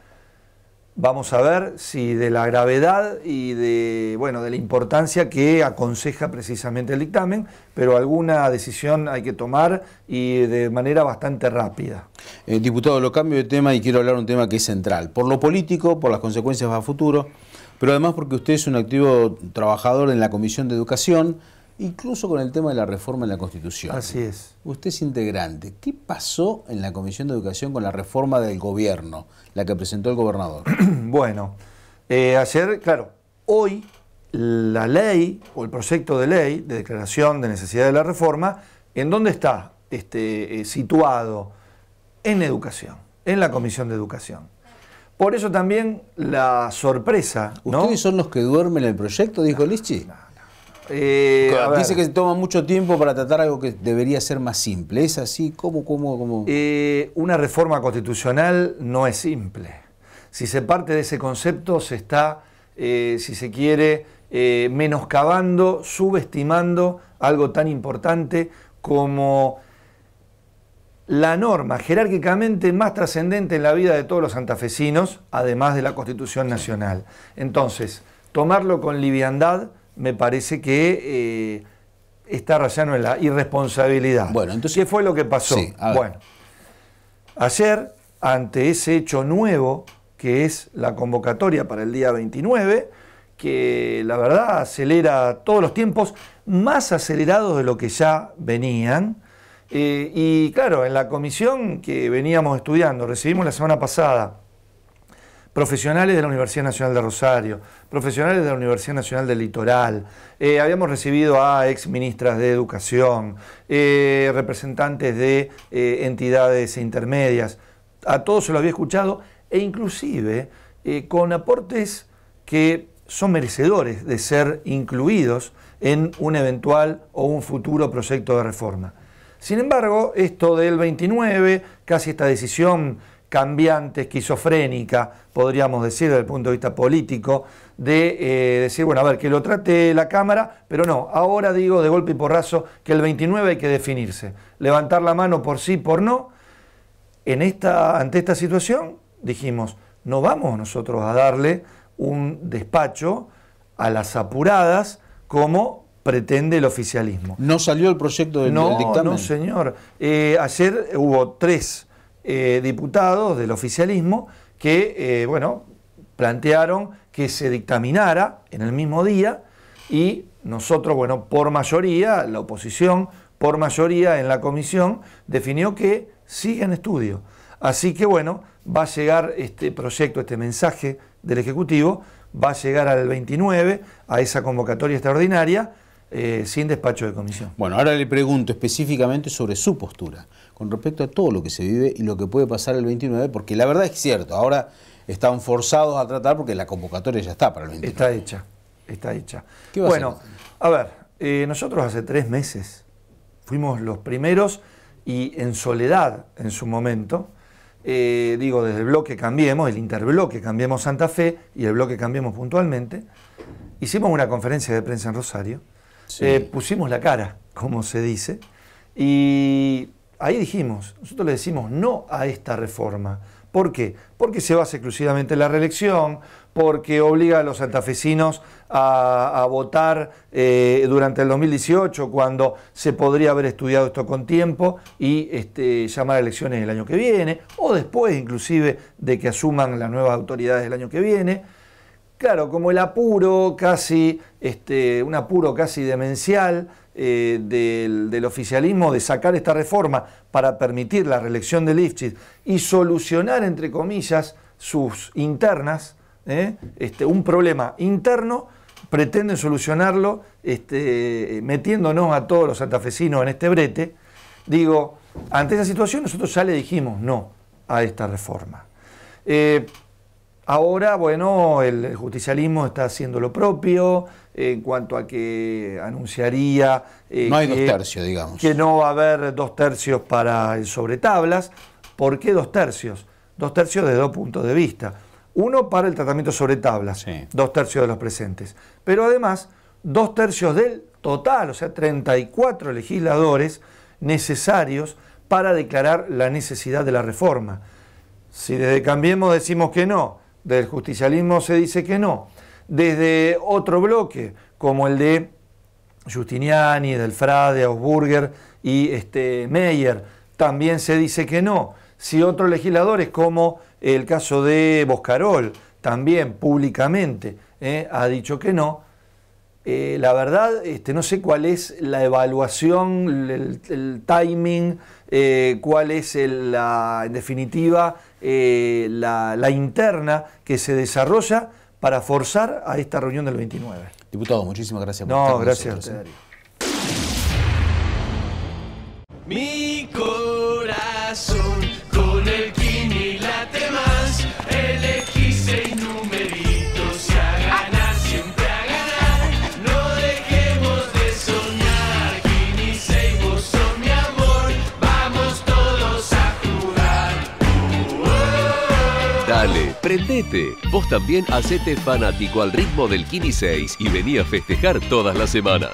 vamos a ver si de la gravedad y de, bueno, de la importancia que aconseja precisamente el dictamen, pero alguna decisión hay que tomar y de manera bastante rápida. Eh, diputado, lo cambio de tema y quiero hablar de un tema que es central, por lo político, por las consecuencias a futuro pero además porque usted es un activo trabajador en la Comisión de Educación, incluso con el tema de la reforma en la Constitución. Así es. Usted es integrante. ¿Qué pasó en la Comisión de Educación con la reforma del gobierno, la que presentó el gobernador? bueno, eh, ayer, claro, hoy la ley o el proyecto de ley de declaración de necesidad de la reforma, ¿en dónde está este, eh, situado? En educación, en la Comisión de Educación. Por eso también la sorpresa. ¿no? ¿Ustedes son los que duermen el proyecto? Dijo Lichi. Eh, dice que se toma mucho tiempo para tratar algo que debería ser más simple. ¿Es así? ¿Cómo? cómo, cómo? Eh, una reforma constitucional no es simple. Si se parte de ese concepto, se está, eh, si se quiere, menoscabando, subestimando algo tan importante como la norma jerárquicamente más trascendente en la vida de todos los santafesinos, además de la Constitución Nacional. Entonces, tomarlo con liviandad me parece que eh, está rayando en la irresponsabilidad. Bueno, ¿Qué fue lo que pasó? bueno, ayer, ante ese hecho nuevo, que es la convocatoria para el día 29, que la verdad acelera todos los tiempos, más acelerados de lo que ya venían, eh, y claro, en la comisión que veníamos estudiando, recibimos la semana pasada profesionales de la Universidad Nacional de Rosario, profesionales de la Universidad Nacional del Litoral, eh, habíamos recibido a ex ministras de Educación, eh, representantes de entidades intermedias, a todos se lo había escuchado e inclusive con aportes que son merecedores de ser incluidos en un eventual o un futuro proyecto de reforma. Sin embargo, esto del 29, casi esta decisión cambiante, esquizofrénica, podríamos decir, desde el punto de vista político, de eh, decir, bueno, a ver, que lo trate la Cámara, pero no, ahora digo de golpe y porrazo que el 29 hay que definirse, levantar la mano por sí, por no. En esta, ante esta situación dijimos, no vamos nosotros a darle un despacho a las apuradas como pretende el oficialismo. ¿No salió el proyecto del, dictamen? No, señor. Eh, ayer hubo tres eh, diputados del oficialismo que, eh, bueno, plantearon que se dictaminara en el mismo día y nosotros, bueno, por mayoría, la oposición, por mayoría en la comisión, definió que sigue en estudio. Así que, bueno, va a llegar este proyecto, este mensaje del Ejecutivo, va a llegar al 29 a esa convocatoria extraordinaria eh, sin despacho de comisión. Bueno, ahora le pregunto específicamente sobre su postura con respecto a todo lo que se vive y lo que puede pasar el 29, porque la verdad es cierto, ahora están forzados a tratar porque la convocatoria ya está para el 29. Está hecha, está hecha. bueno, a, ver, eh, nosotros hace tres meses fuimos los primeros y en soledad en su momento, eh, digo, desde el bloque Cambiemos, el interbloque Cambiemos Santa Fe y el bloque Cambiemos puntualmente, hicimos una conferencia de prensa en Rosario eh, pusimos la cara, como se dice, y ahí dijimos, nosotros le decimos no a esta reforma. ¿Por qué? Porque se basa exclusivamente en la reelección, porque obliga a los santafesinos a, votar eh, durante el 2018, cuando se podría haber estudiado esto con tiempo y este, llamar a elecciones el año que viene, o después inclusive de que asuman las nuevas autoridades el año que viene. Claro, como el apuro casi, este, un apuro casi demencial eh, del, oficialismo de sacar esta reforma para permitir la reelección de Lifchitz y solucionar, entre comillas, sus internas, ¿eh? este, un problema interno, pretenden solucionarlo este, metiéndonos a todos los santafesinos en este brete. Digo, ante esa situación nosotros ya le dijimos no a esta reforma. Eh, Ahora, bueno, el justicialismo está haciendo lo propio en cuanto a que anunciaría... Eh, que, no va a haber dos tercios para el eh, sobre tablas. ¿Por qué dos tercios? Dos tercios de dos puntos de vista. Uno para el tratamiento sobre tablas, dos tercios de los presentes. Pero además, dos tercios del total, o sea, 34 legisladores necesarios para declarar la necesidad de la reforma. Si desde Cambiemos decimos que no, del justicialismo se dice que no. Desde otro bloque, como el de Justiniani, del Frade, Augsburger y este, Meyer, también se dice que no. Si otros legisladores, como el caso de Boscarol, también públicamente eh, ha dicho que no, eh, la verdad, este, no sé cuál es la evaluación, el, timing, eh, cuál es la, en definitiva eh, la, interna que se desarrolla para forzar a esta reunión del 29. Diputado, muchísimas gracias por No, gracias Prendete. Vos también hacete fanático al ritmo del Kini 6 y vení a festejar todas las semanas.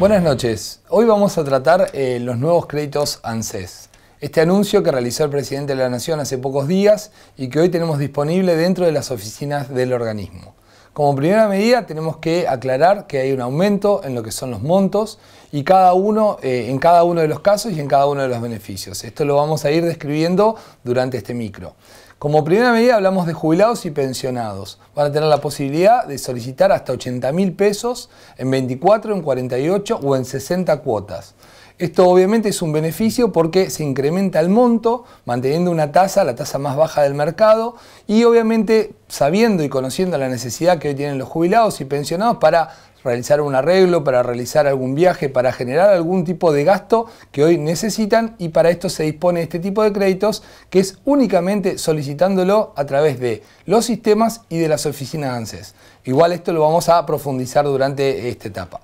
Buenas noches. Hoy vamos a tratar eh, los nuevos créditos ANSES. Este anuncio que realizó el presidente de la Nación hace pocos días y que hoy tenemos disponible dentro de las oficinas del organismo. Como primera medida tenemos que aclarar que hay un aumento en lo que son los montos y cada uno, eh, en cada uno de los casos y en cada uno de los beneficios. Esto lo vamos a ir describiendo durante este micro. Como primera medida hablamos de jubilados y pensionados. Van a tener la posibilidad de solicitar hasta 80 mil pesos en 24, en 48 o en 60 cuotas. Esto obviamente es un beneficio porque se incrementa el monto manteniendo una tasa, la tasa más baja del mercado y obviamente sabiendo y conociendo la necesidad que hoy tienen los jubilados y pensionados para realizar un arreglo, para realizar algún viaje, para generar algún tipo de gasto que hoy necesitan y para esto se dispone este tipo de créditos que es únicamente solicitándolo a través de los sistemas y de las oficinas ANSES. Igual esto lo vamos a profundizar durante esta etapa.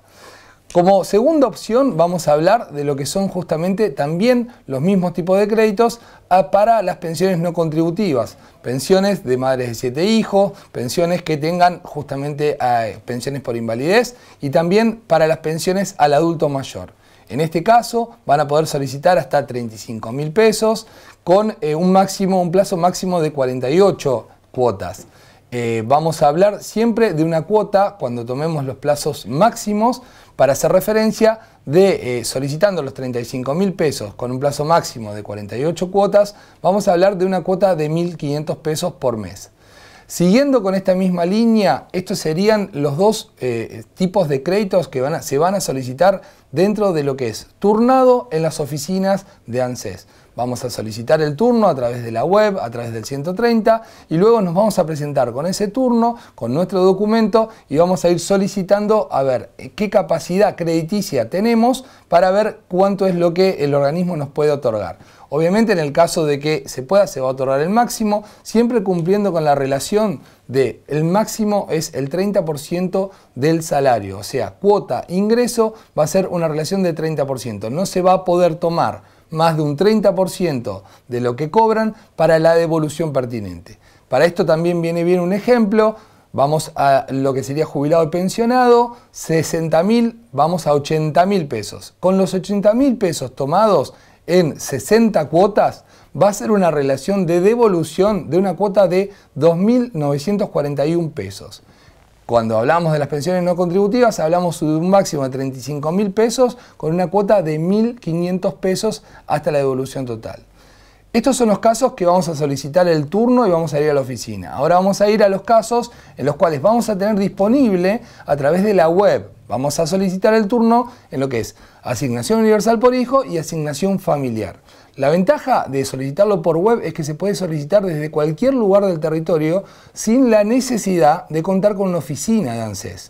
Como segunda opción vamos a hablar de lo que son justamente también los mismos tipos de créditos ah, para las pensiones no contributivas, pensiones de madres de siete hijos, pensiones que tengan justamente ah, eh, pensiones por invalidez y también para las pensiones al adulto mayor. En este caso van a poder solicitar hasta 35 mil pesos con eh, un, máximo, un plazo máximo de 48 cuotas. Eh, vamos a hablar siempre de una cuota cuando tomemos los plazos máximos, para hacer referencia de eh, solicitando los 35 mil pesos con un plazo máximo de 48 cuotas, vamos a hablar de una cuota de 1.500 pesos por mes. Siguiendo con esta misma línea, estos serían los dos eh, tipos de créditos que se van a solicitar dentro de lo que es turnado en las oficinas de ANSES. Vamos a solicitar el turno a través de la web, a través del 130 y luego nos vamos a presentar con ese turno, con nuestro documento y vamos a ir solicitando a ver eh, qué capacidad crediticia tenemos para ver cuánto es lo que el organismo nos puede otorgar. Obviamente en el caso de que se pueda se va a otorgar el máximo, siempre cumpliendo con la relación de el máximo es el 30% del salario, o sea, cuota ingreso va a ser una relación de 30%, no se va a poder tomar más de un 30% de lo que cobran para la devolución pertinente. Para esto también viene bien un ejemplo. Vamos a lo que sería jubilado y pensionado, 60.000, mil, vamos a 80 mil pesos. Con los 80 mil pesos tomados en 60 cuotas, va a ser una relación de devolución de una cuota de 2.941 pesos. Cuando hablamos de las pensiones no contributivas, hablamos de un máximo de 35 mil pesos con una cuota de 1.500 pesos hasta la devolución total. Estos son los casos que vamos a solicitar el turno y vamos a ir a la oficina. Ahora vamos a ir a los casos en los cuales vamos a tener disponible a través de la web. Vamos a solicitar el turno en lo que es asignación universal por hijo y asignación familiar. La ventaja de solicitarlo por web es que se puede solicitar desde cualquier lugar del territorio sin la necesidad de contar con una oficina de ANSES.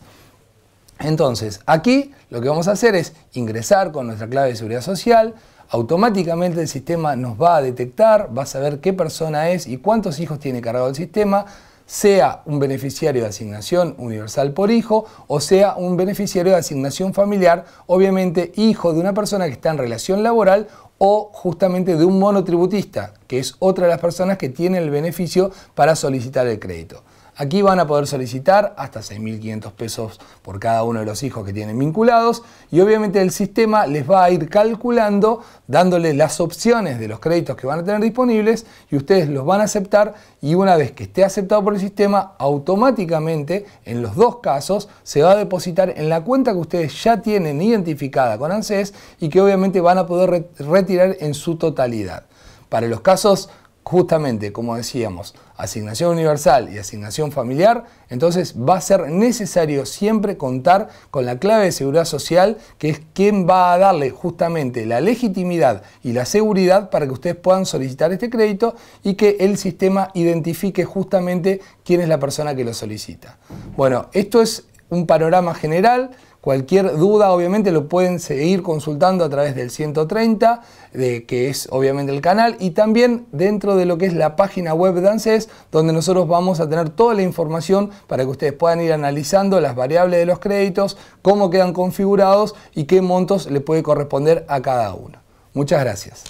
Entonces, aquí lo que vamos a hacer es ingresar con nuestra clave de seguridad social, automáticamente el sistema nos va a detectar, va a saber qué persona es y cuántos hijos tiene cargado el sistema, sea un beneficiario de asignación universal por hijo o sea un beneficiario de asignación familiar, obviamente hijo de una persona que está en relación laboral o justamente de un monotributista, que es otra de las personas que tiene el beneficio para solicitar el crédito. Aquí van a poder solicitar hasta 6.500 pesos por cada uno de los hijos que tienen vinculados y obviamente el sistema les va a ir calculando, dándoles las opciones de los créditos que van a tener disponibles y ustedes los van a aceptar y una vez que esté aceptado por el sistema, automáticamente en los dos casos se va a depositar en la cuenta que ustedes ya tienen identificada con ANSES y que obviamente van a poder retirar en su totalidad. Para los casos justamente, como decíamos, asignación universal y asignación familiar, entonces va a ser necesario siempre contar con la clave de seguridad social, que es quien va a darle justamente la legitimidad y la seguridad para que ustedes puedan solicitar este crédito y que el sistema identifique justamente quién es la persona que lo solicita. Bueno, esto es un panorama general. Cualquier duda, obviamente, lo pueden seguir consultando a través del 130, de, que es obviamente el canal, y también dentro de lo que es la página web Dances, donde nosotros vamos a tener toda la información para que ustedes puedan ir analizando las variables de los créditos, cómo quedan configurados y qué montos le puede corresponder a cada uno. Muchas gracias.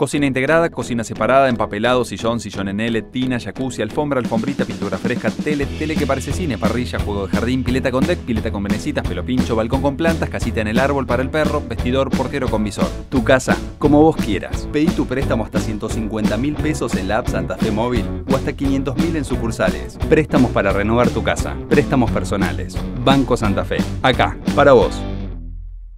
Cocina integrada, cocina separada, empapelado, sillón, sillón en L, tina, jacuzzi, alfombra, alfombrita, pintura fresca, tele, tele que parece cine, parrilla, juego de jardín, pileta con deck, pileta con venecitas, pelo pincho, balcón con plantas, casita en el árbol para el perro, vestidor, porquero con visor. Tu casa, como vos quieras. Pedí tu préstamo hasta 150 mil pesos en la app Santa Fe Móvil o hasta 500 mil en sucursales. Préstamos para renovar tu casa. Préstamos personales. Banco Santa Fe. Acá, para vos.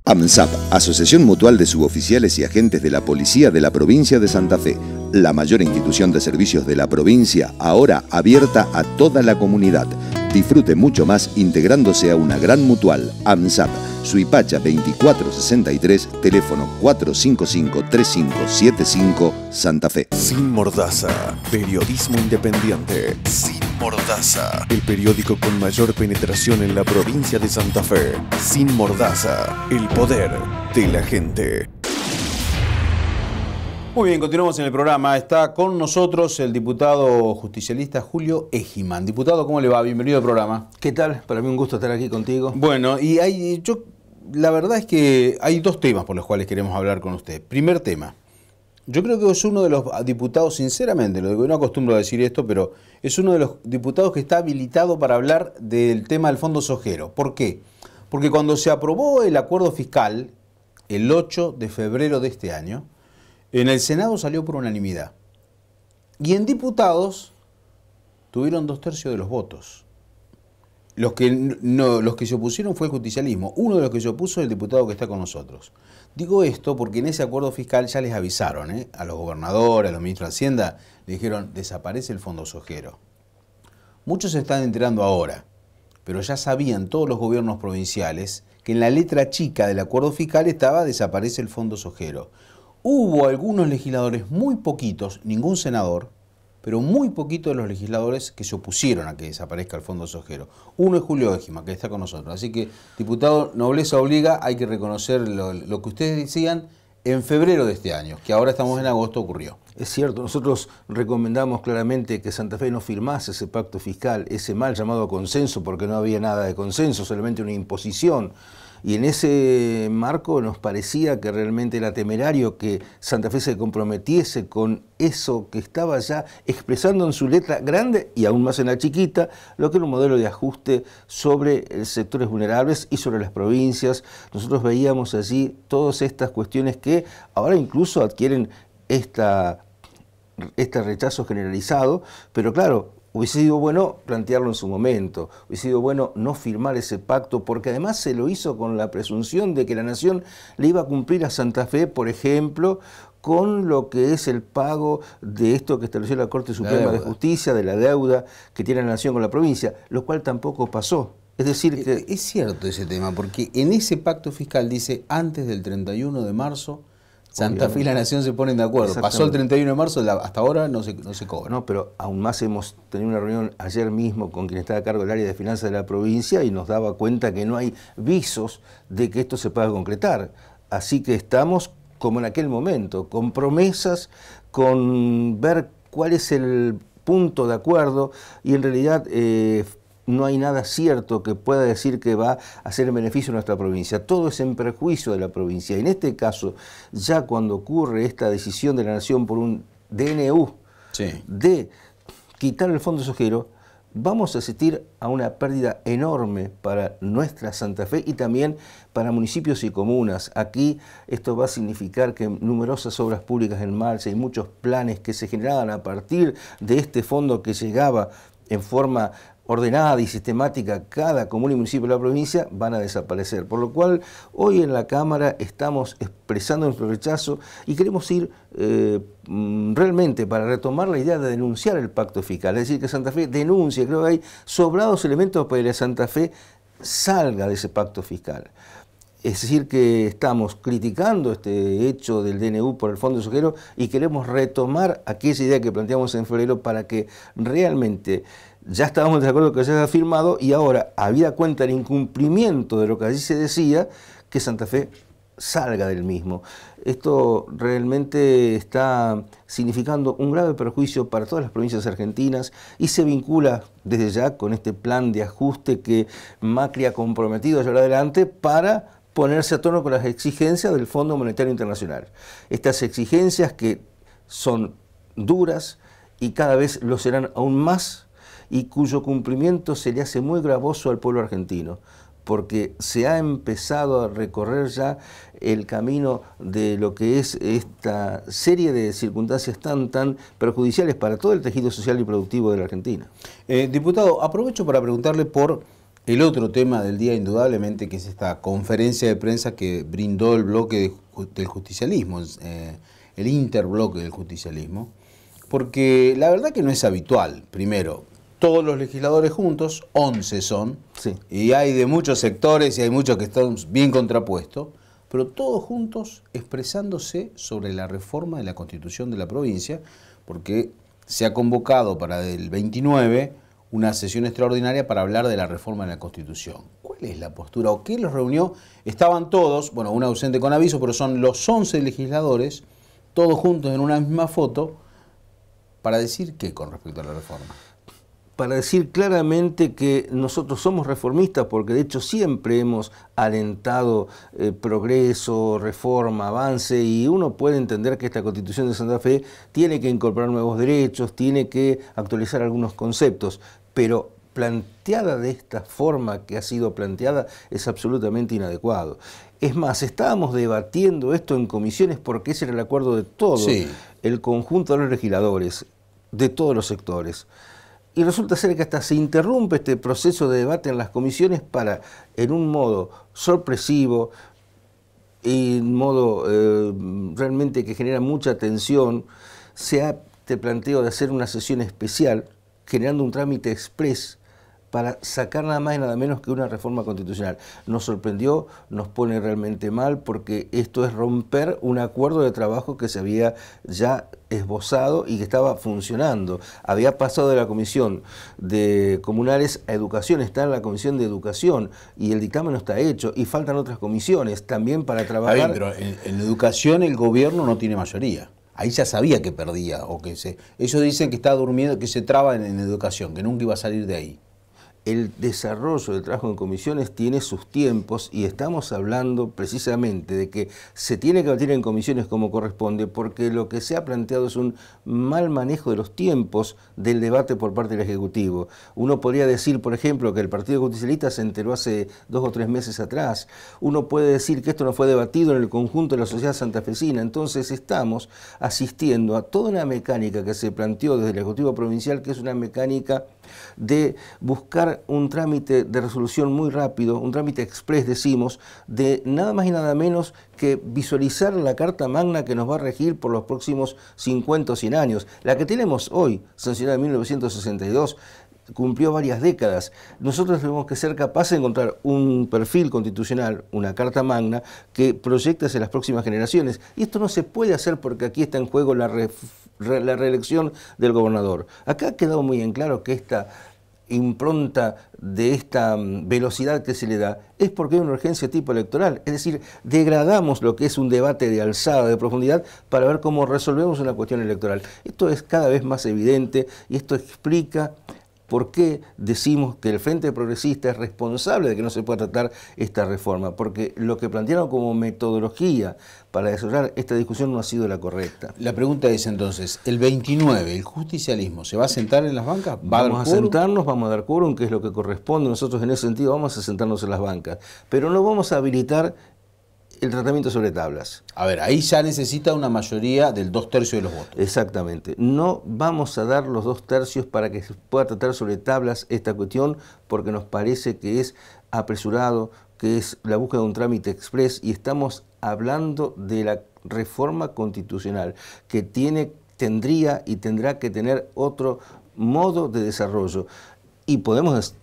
AMSAP, Asociación Mutual de Suboficiales y Agentes de la Policía de la Provincia de Santa Fe, la mayor institución de servicios de la provincia, ahora abierta a toda la comunidad. Disfrute mucho más integrándose a una gran mutual, AMSAP, Suipacha 2463, teléfono 455-3575, Santa Fe. Sin mordaza, periodismo independiente, sin Mordaza, el periódico con mayor penetración en la provincia de Santa Fe. Sin Mordaza, el poder de la gente. Muy bien, continuamos en el programa. Está con nosotros el diputado justicialista Julio Ejimán. Diputado, ¿cómo le va? Bienvenido al programa. ¿Qué tal? Para mí un gusto estar aquí contigo. Bueno, y hay, yo, la verdad es que hay dos temas por los cuales queremos hablar con usted. Primer tema, yo creo que es uno de los diputados, sinceramente, lo no acostumbro a decir esto, pero es uno de los diputados que está habilitado para hablar del tema del fondo sojero. ¿Por qué? Porque cuando se aprobó el acuerdo fiscal, el 8 de febrero de este año, en el Senado salió por unanimidad. Y en diputados tuvieron dos tercios de los votos. Los que, los que se opusieron fue el justicialismo. Uno de los que se opuso es el diputado que está con nosotros. Digo esto porque en ese acuerdo fiscal ya les avisaron, ¿eh? a los gobernadores, a los ministros de Hacienda, le dijeron, desaparece el fondo sojero. Muchos se están enterando ahora, pero ya sabían todos los gobiernos provinciales que en la letra chica del acuerdo fiscal estaba desaparece el fondo sojero. Hubo algunos legisladores, muy poquitos, ningún senador, pero muy poquito de los legisladores que se opusieron a que desaparezca el Fondo Sojero. Uno es Julio Ejima, que está con nosotros. Así que, diputado, nobleza obliga, hay que reconocer lo, lo que ustedes decían en febrero de este año, que ahora estamos en agosto, ocurrió. Es cierto, nosotros recomendamos claramente que Santa Fe no firmase ese pacto fiscal, ese mal llamado consenso, porque no había nada de consenso, solamente una imposición y en ese marco nos parecía que realmente era temerario que Santa Fe se comprometiese con eso que estaba ya expresando en su letra grande y aún más en la chiquita, lo que era un modelo de ajuste sobre sectores vulnerables y sobre las provincias. Nosotros veíamos allí todas estas cuestiones que ahora incluso adquieren esta, este rechazo generalizado, pero claro, Hubiese sido bueno plantearlo en su momento, hubiese sido bueno no firmar ese pacto, porque además se lo hizo con la presunción de que la nación le iba a cumplir a Santa Fe, por ejemplo, con lo que es el pago de esto que estableció la Corte Suprema de Justicia, de la deuda que tiene la nación con la provincia, lo cual tampoco pasó. Es decir e, que... E, es cierto ese tema, porque en ese pacto fiscal dice antes del 31 de marzo Santa Fe y la Nación se ponen de acuerdo. Pasó el 31 de marzo, hasta ahora no se, no se cobra. No, pero aún más hemos tenido una reunión ayer mismo con quien está a cargo del área de finanzas de la provincia y nos daba cuenta que no hay visos de que esto se pueda concretar. Así que estamos como en aquel momento, con promesas, con ver cuál es el punto de acuerdo y en realidad eh, no hay nada cierto que pueda decir que va a ser beneficio a nuestra provincia. Todo es en perjuicio de la provincia. En este caso, ya cuando ocurre esta decisión de la Nación por un DNU de quitar el fondo sojero, vamos a asistir a una pérdida enorme para nuestra Santa Fe y también para municipios y comunas. Aquí esto va a significar que numerosas obras públicas en marcha y muchos planes que se generaban a partir de este fondo que llegaba en forma ordenada y sistemática cada común y municipio de la provincia, van a desaparecer. Por lo cual, hoy en la Cámara estamos expresando nuestro rechazo y queremos ir eh, mm, realmente para retomar la idea de denunciar el pacto fiscal. Es decir, que Santa Fe denuncie, creo que hay sobrados elementos para que Santa Fe salga de ese pacto fiscal. Es decir, que estamos criticando este hecho del DNU por el Fondo Sujero y queremos retomar aquella idea que planteamos en febrero para que realmente ya estábamos de acuerdo que se ha firmado y ahora, vida cuenta el incumplimiento de lo que allí se decía, que Santa Fe salga del mismo. Esto realmente está significando un grave perjuicio para todas las provincias argentinas y se vincula desde ya con este plan de ajuste que Macri ha comprometido a llevar adelante para ponerse a tono con las exigencias del Fondo Monetario Internacional. Estas exigencias que son duras y cada vez lo serán aún más y cuyo cumplimiento se le hace muy gravoso al pueblo argentino porque se ha empezado a recorrer ya el camino de lo que es esta serie de circunstancias tan, tan perjudiciales para todo el tejido social y productivo de la Argentina. Eh, diputado, aprovecho para preguntarle por el otro tema del día, indudablemente, que es esta conferencia de prensa que brindó el bloque del justicialismo, eh, el interbloque del justicialismo, porque la verdad que no es habitual, primero, todos los legisladores juntos, 11 son, y hay de muchos sectores y hay muchos que están bien contrapuestos, pero todos juntos expresándose sobre la reforma de la constitución de la provincia, porque se ha convocado para el 29 una sesión extraordinaria para hablar de la reforma de la Constitución. ¿Cuál es la postura o qué los reunió? Estaban todos, bueno, un ausente con aviso, pero son los 11 legisladores, todos juntos en una misma foto, para decir qué con respecto a la reforma para decir claramente que nosotros somos reformistas, porque de hecho siempre hemos alentado eh, progreso, reforma, avance, y uno puede entender que esta constitución de Santa Fe tiene que incorporar nuevos derechos, tiene que actualizar algunos conceptos, pero planteada de esta forma que ha sido planteada es absolutamente inadecuado. Es más, estábamos debatiendo esto en comisiones porque ese era el acuerdo de todos, el conjunto de los legisladores, de todos los sectores. Y resulta ser que hasta se interrumpe este proceso de debate en las comisiones para, en un modo sorpresivo, y en modo eh, realmente que genera mucha tensión, se ha, te planteo de hacer una sesión especial, generando un trámite express para sacar nada más y nada menos que una reforma constitucional. Nos sorprendió, nos pone realmente mal, porque esto es romper un acuerdo de trabajo que se había ya esbozado y que estaba funcionando. Había pasado de la Comisión de Comunales a Educación, está en la Comisión de Educación y el dictamen no está hecho y faltan otras comisiones también para trabajar. pero en, Educación el gobierno no tiene mayoría ahí ya sabía que perdía o que se ellos dicen que está durmiendo que se traba en, educación que nunca iba a salir de ahí el desarrollo del trabajo en comisiones tiene sus tiempos y estamos hablando precisamente de que se tiene que batir en comisiones como corresponde porque lo que se ha planteado es un mal manejo de los tiempos del debate por parte del Ejecutivo. Uno podría decir, por ejemplo, que el Partido Justicialista se enteró hace dos o tres meses atrás. Uno puede decir que esto no fue debatido en el conjunto de la sociedad santafesina. Entonces estamos asistiendo a toda una mecánica que se planteó desde el Ejecutivo Provincial que es una mecánica de buscar un trámite de resolución muy rápido, un trámite express, decimos, de nada más y nada menos que visualizar la Carta Magna que nos va a regir por los próximos 50 o 100 años. La que tenemos hoy, sancionada en 1962, cumplió varias décadas. Nosotros tenemos que ser capaces de encontrar un perfil constitucional, una carta magna, que proyecte hacia las próximas generaciones. Y esto no se puede hacer porque aquí está en juego la, reelección del gobernador. Acá ha quedado muy en claro que esta impronta de esta mm, velocidad que se le da es porque hay una urgencia tipo electoral. Es decir, degradamos lo que es un debate de alzada, de profundidad, para ver cómo resolvemos una cuestión electoral. Esto es cada vez más evidente y esto explica ¿Por qué decimos que el Frente Progresista es responsable de que no se pueda tratar esta reforma? Porque lo que plantearon como metodología para desarrollar esta discusión no ha sido la correcta. La pregunta es entonces, el 29, el justicialismo, ¿se va a sentar en las bancas? vamos a, sentarnos, vamos a dar quórum, que es lo que corresponde. Nosotros en ese sentido vamos a sentarnos en las bancas. Pero no vamos a habilitar el tratamiento sobre tablas. A ver, ahí ya necesita una mayoría del dos tercios de los votos. Exactamente. No vamos a dar los dos tercios para que se pueda tratar sobre tablas esta cuestión porque nos parece que es apresurado, que es la búsqueda de un trámite express y estamos hablando de la reforma constitucional que tiene, tendría y tendrá que tener otro modo de desarrollo. Y podemos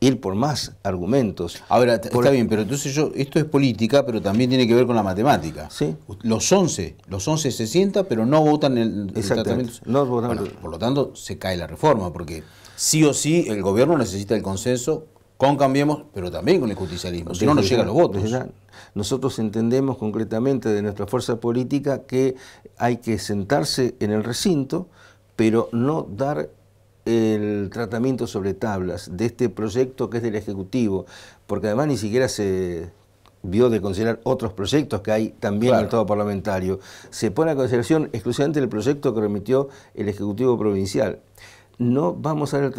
ir por más argumentos. Ahora, está bien, pero entonces yo, esto es política, pero también tiene que ver con la matemática. Sí. Los 11, los 11 se sientan, pero no votan el, el tratamiento. No votan por lo tanto, se cae la reforma, porque sí o sí el gobierno necesita el consenso con Cambiemos, pero también con el justicialismo, si no, nos llegan los votos. nosotros entendemos concretamente de nuestra fuerza política que hay que sentarse en el recinto, pero no dar el tratamiento sobre tablas de este proyecto que es del Ejecutivo, porque además ni siquiera se vio de considerar otros proyectos que hay también en el Estado parlamentario, se pone a consideración exclusivamente el proyecto que remitió el Ejecutivo Provincial no vamos a ver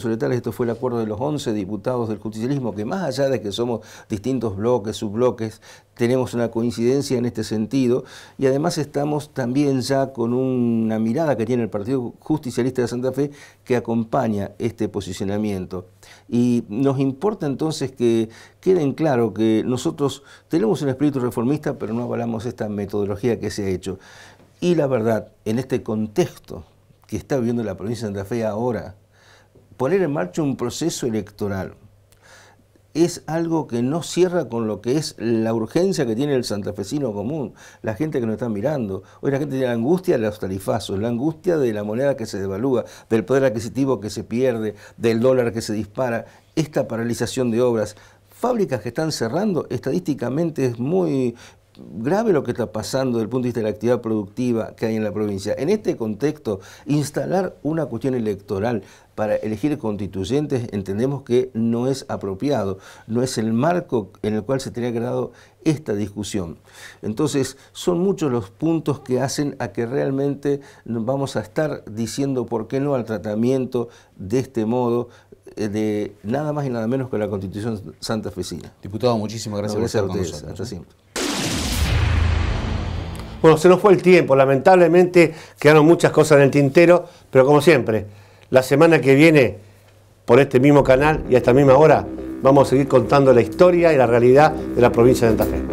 sobre tal, Esto fue el acuerdo de los 11 diputados del justicialismo, que más allá de que somos distintos bloques, subbloques, tenemos una coincidencia en este sentido. Y además estamos también ya con una mirada que tiene el Partido Justicialista de Santa Fe que acompaña este posicionamiento. Y nos importa entonces que queden claro que nosotros tenemos un espíritu reformista, pero no avalamos esta metodología que se ha hecho. Y la verdad, en este contexto que está viviendo la provincia de Santa Fe ahora, poner en marcha un proceso electoral, es algo que no cierra con lo que es la urgencia que tiene el santafesino común, la gente que nos está mirando. Hoy la gente tiene la angustia de los tarifazos, la angustia de la moneda que se devalúa, del poder adquisitivo que se pierde, del dólar que se dispara, esta paralización de obras. Fábricas que están cerrando, estadísticamente es muy, grave lo que está pasando desde el punto de vista de la actividad productiva que hay en la provincia. En este contexto, instalar una cuestión electoral para elegir constituyentes entendemos que no es apropiado, no es el marco en el cual se tenía creado esta discusión. Entonces, son muchos los puntos que hacen a que realmente vamos a estar diciendo por qué no al tratamiento de este modo eh, de nada más y nada menos que la Constitución Santa Fecina. Diputado, muchísimas gracias, por estar a Hasta ¿eh? siempre. Bueno, se nos fue el tiempo, lamentablemente quedaron muchas cosas en el tintero, pero como siempre, la semana que viene, por este mismo canal y a esta misma hora, vamos a seguir contando la historia y la realidad de la provincia de Santa Fe.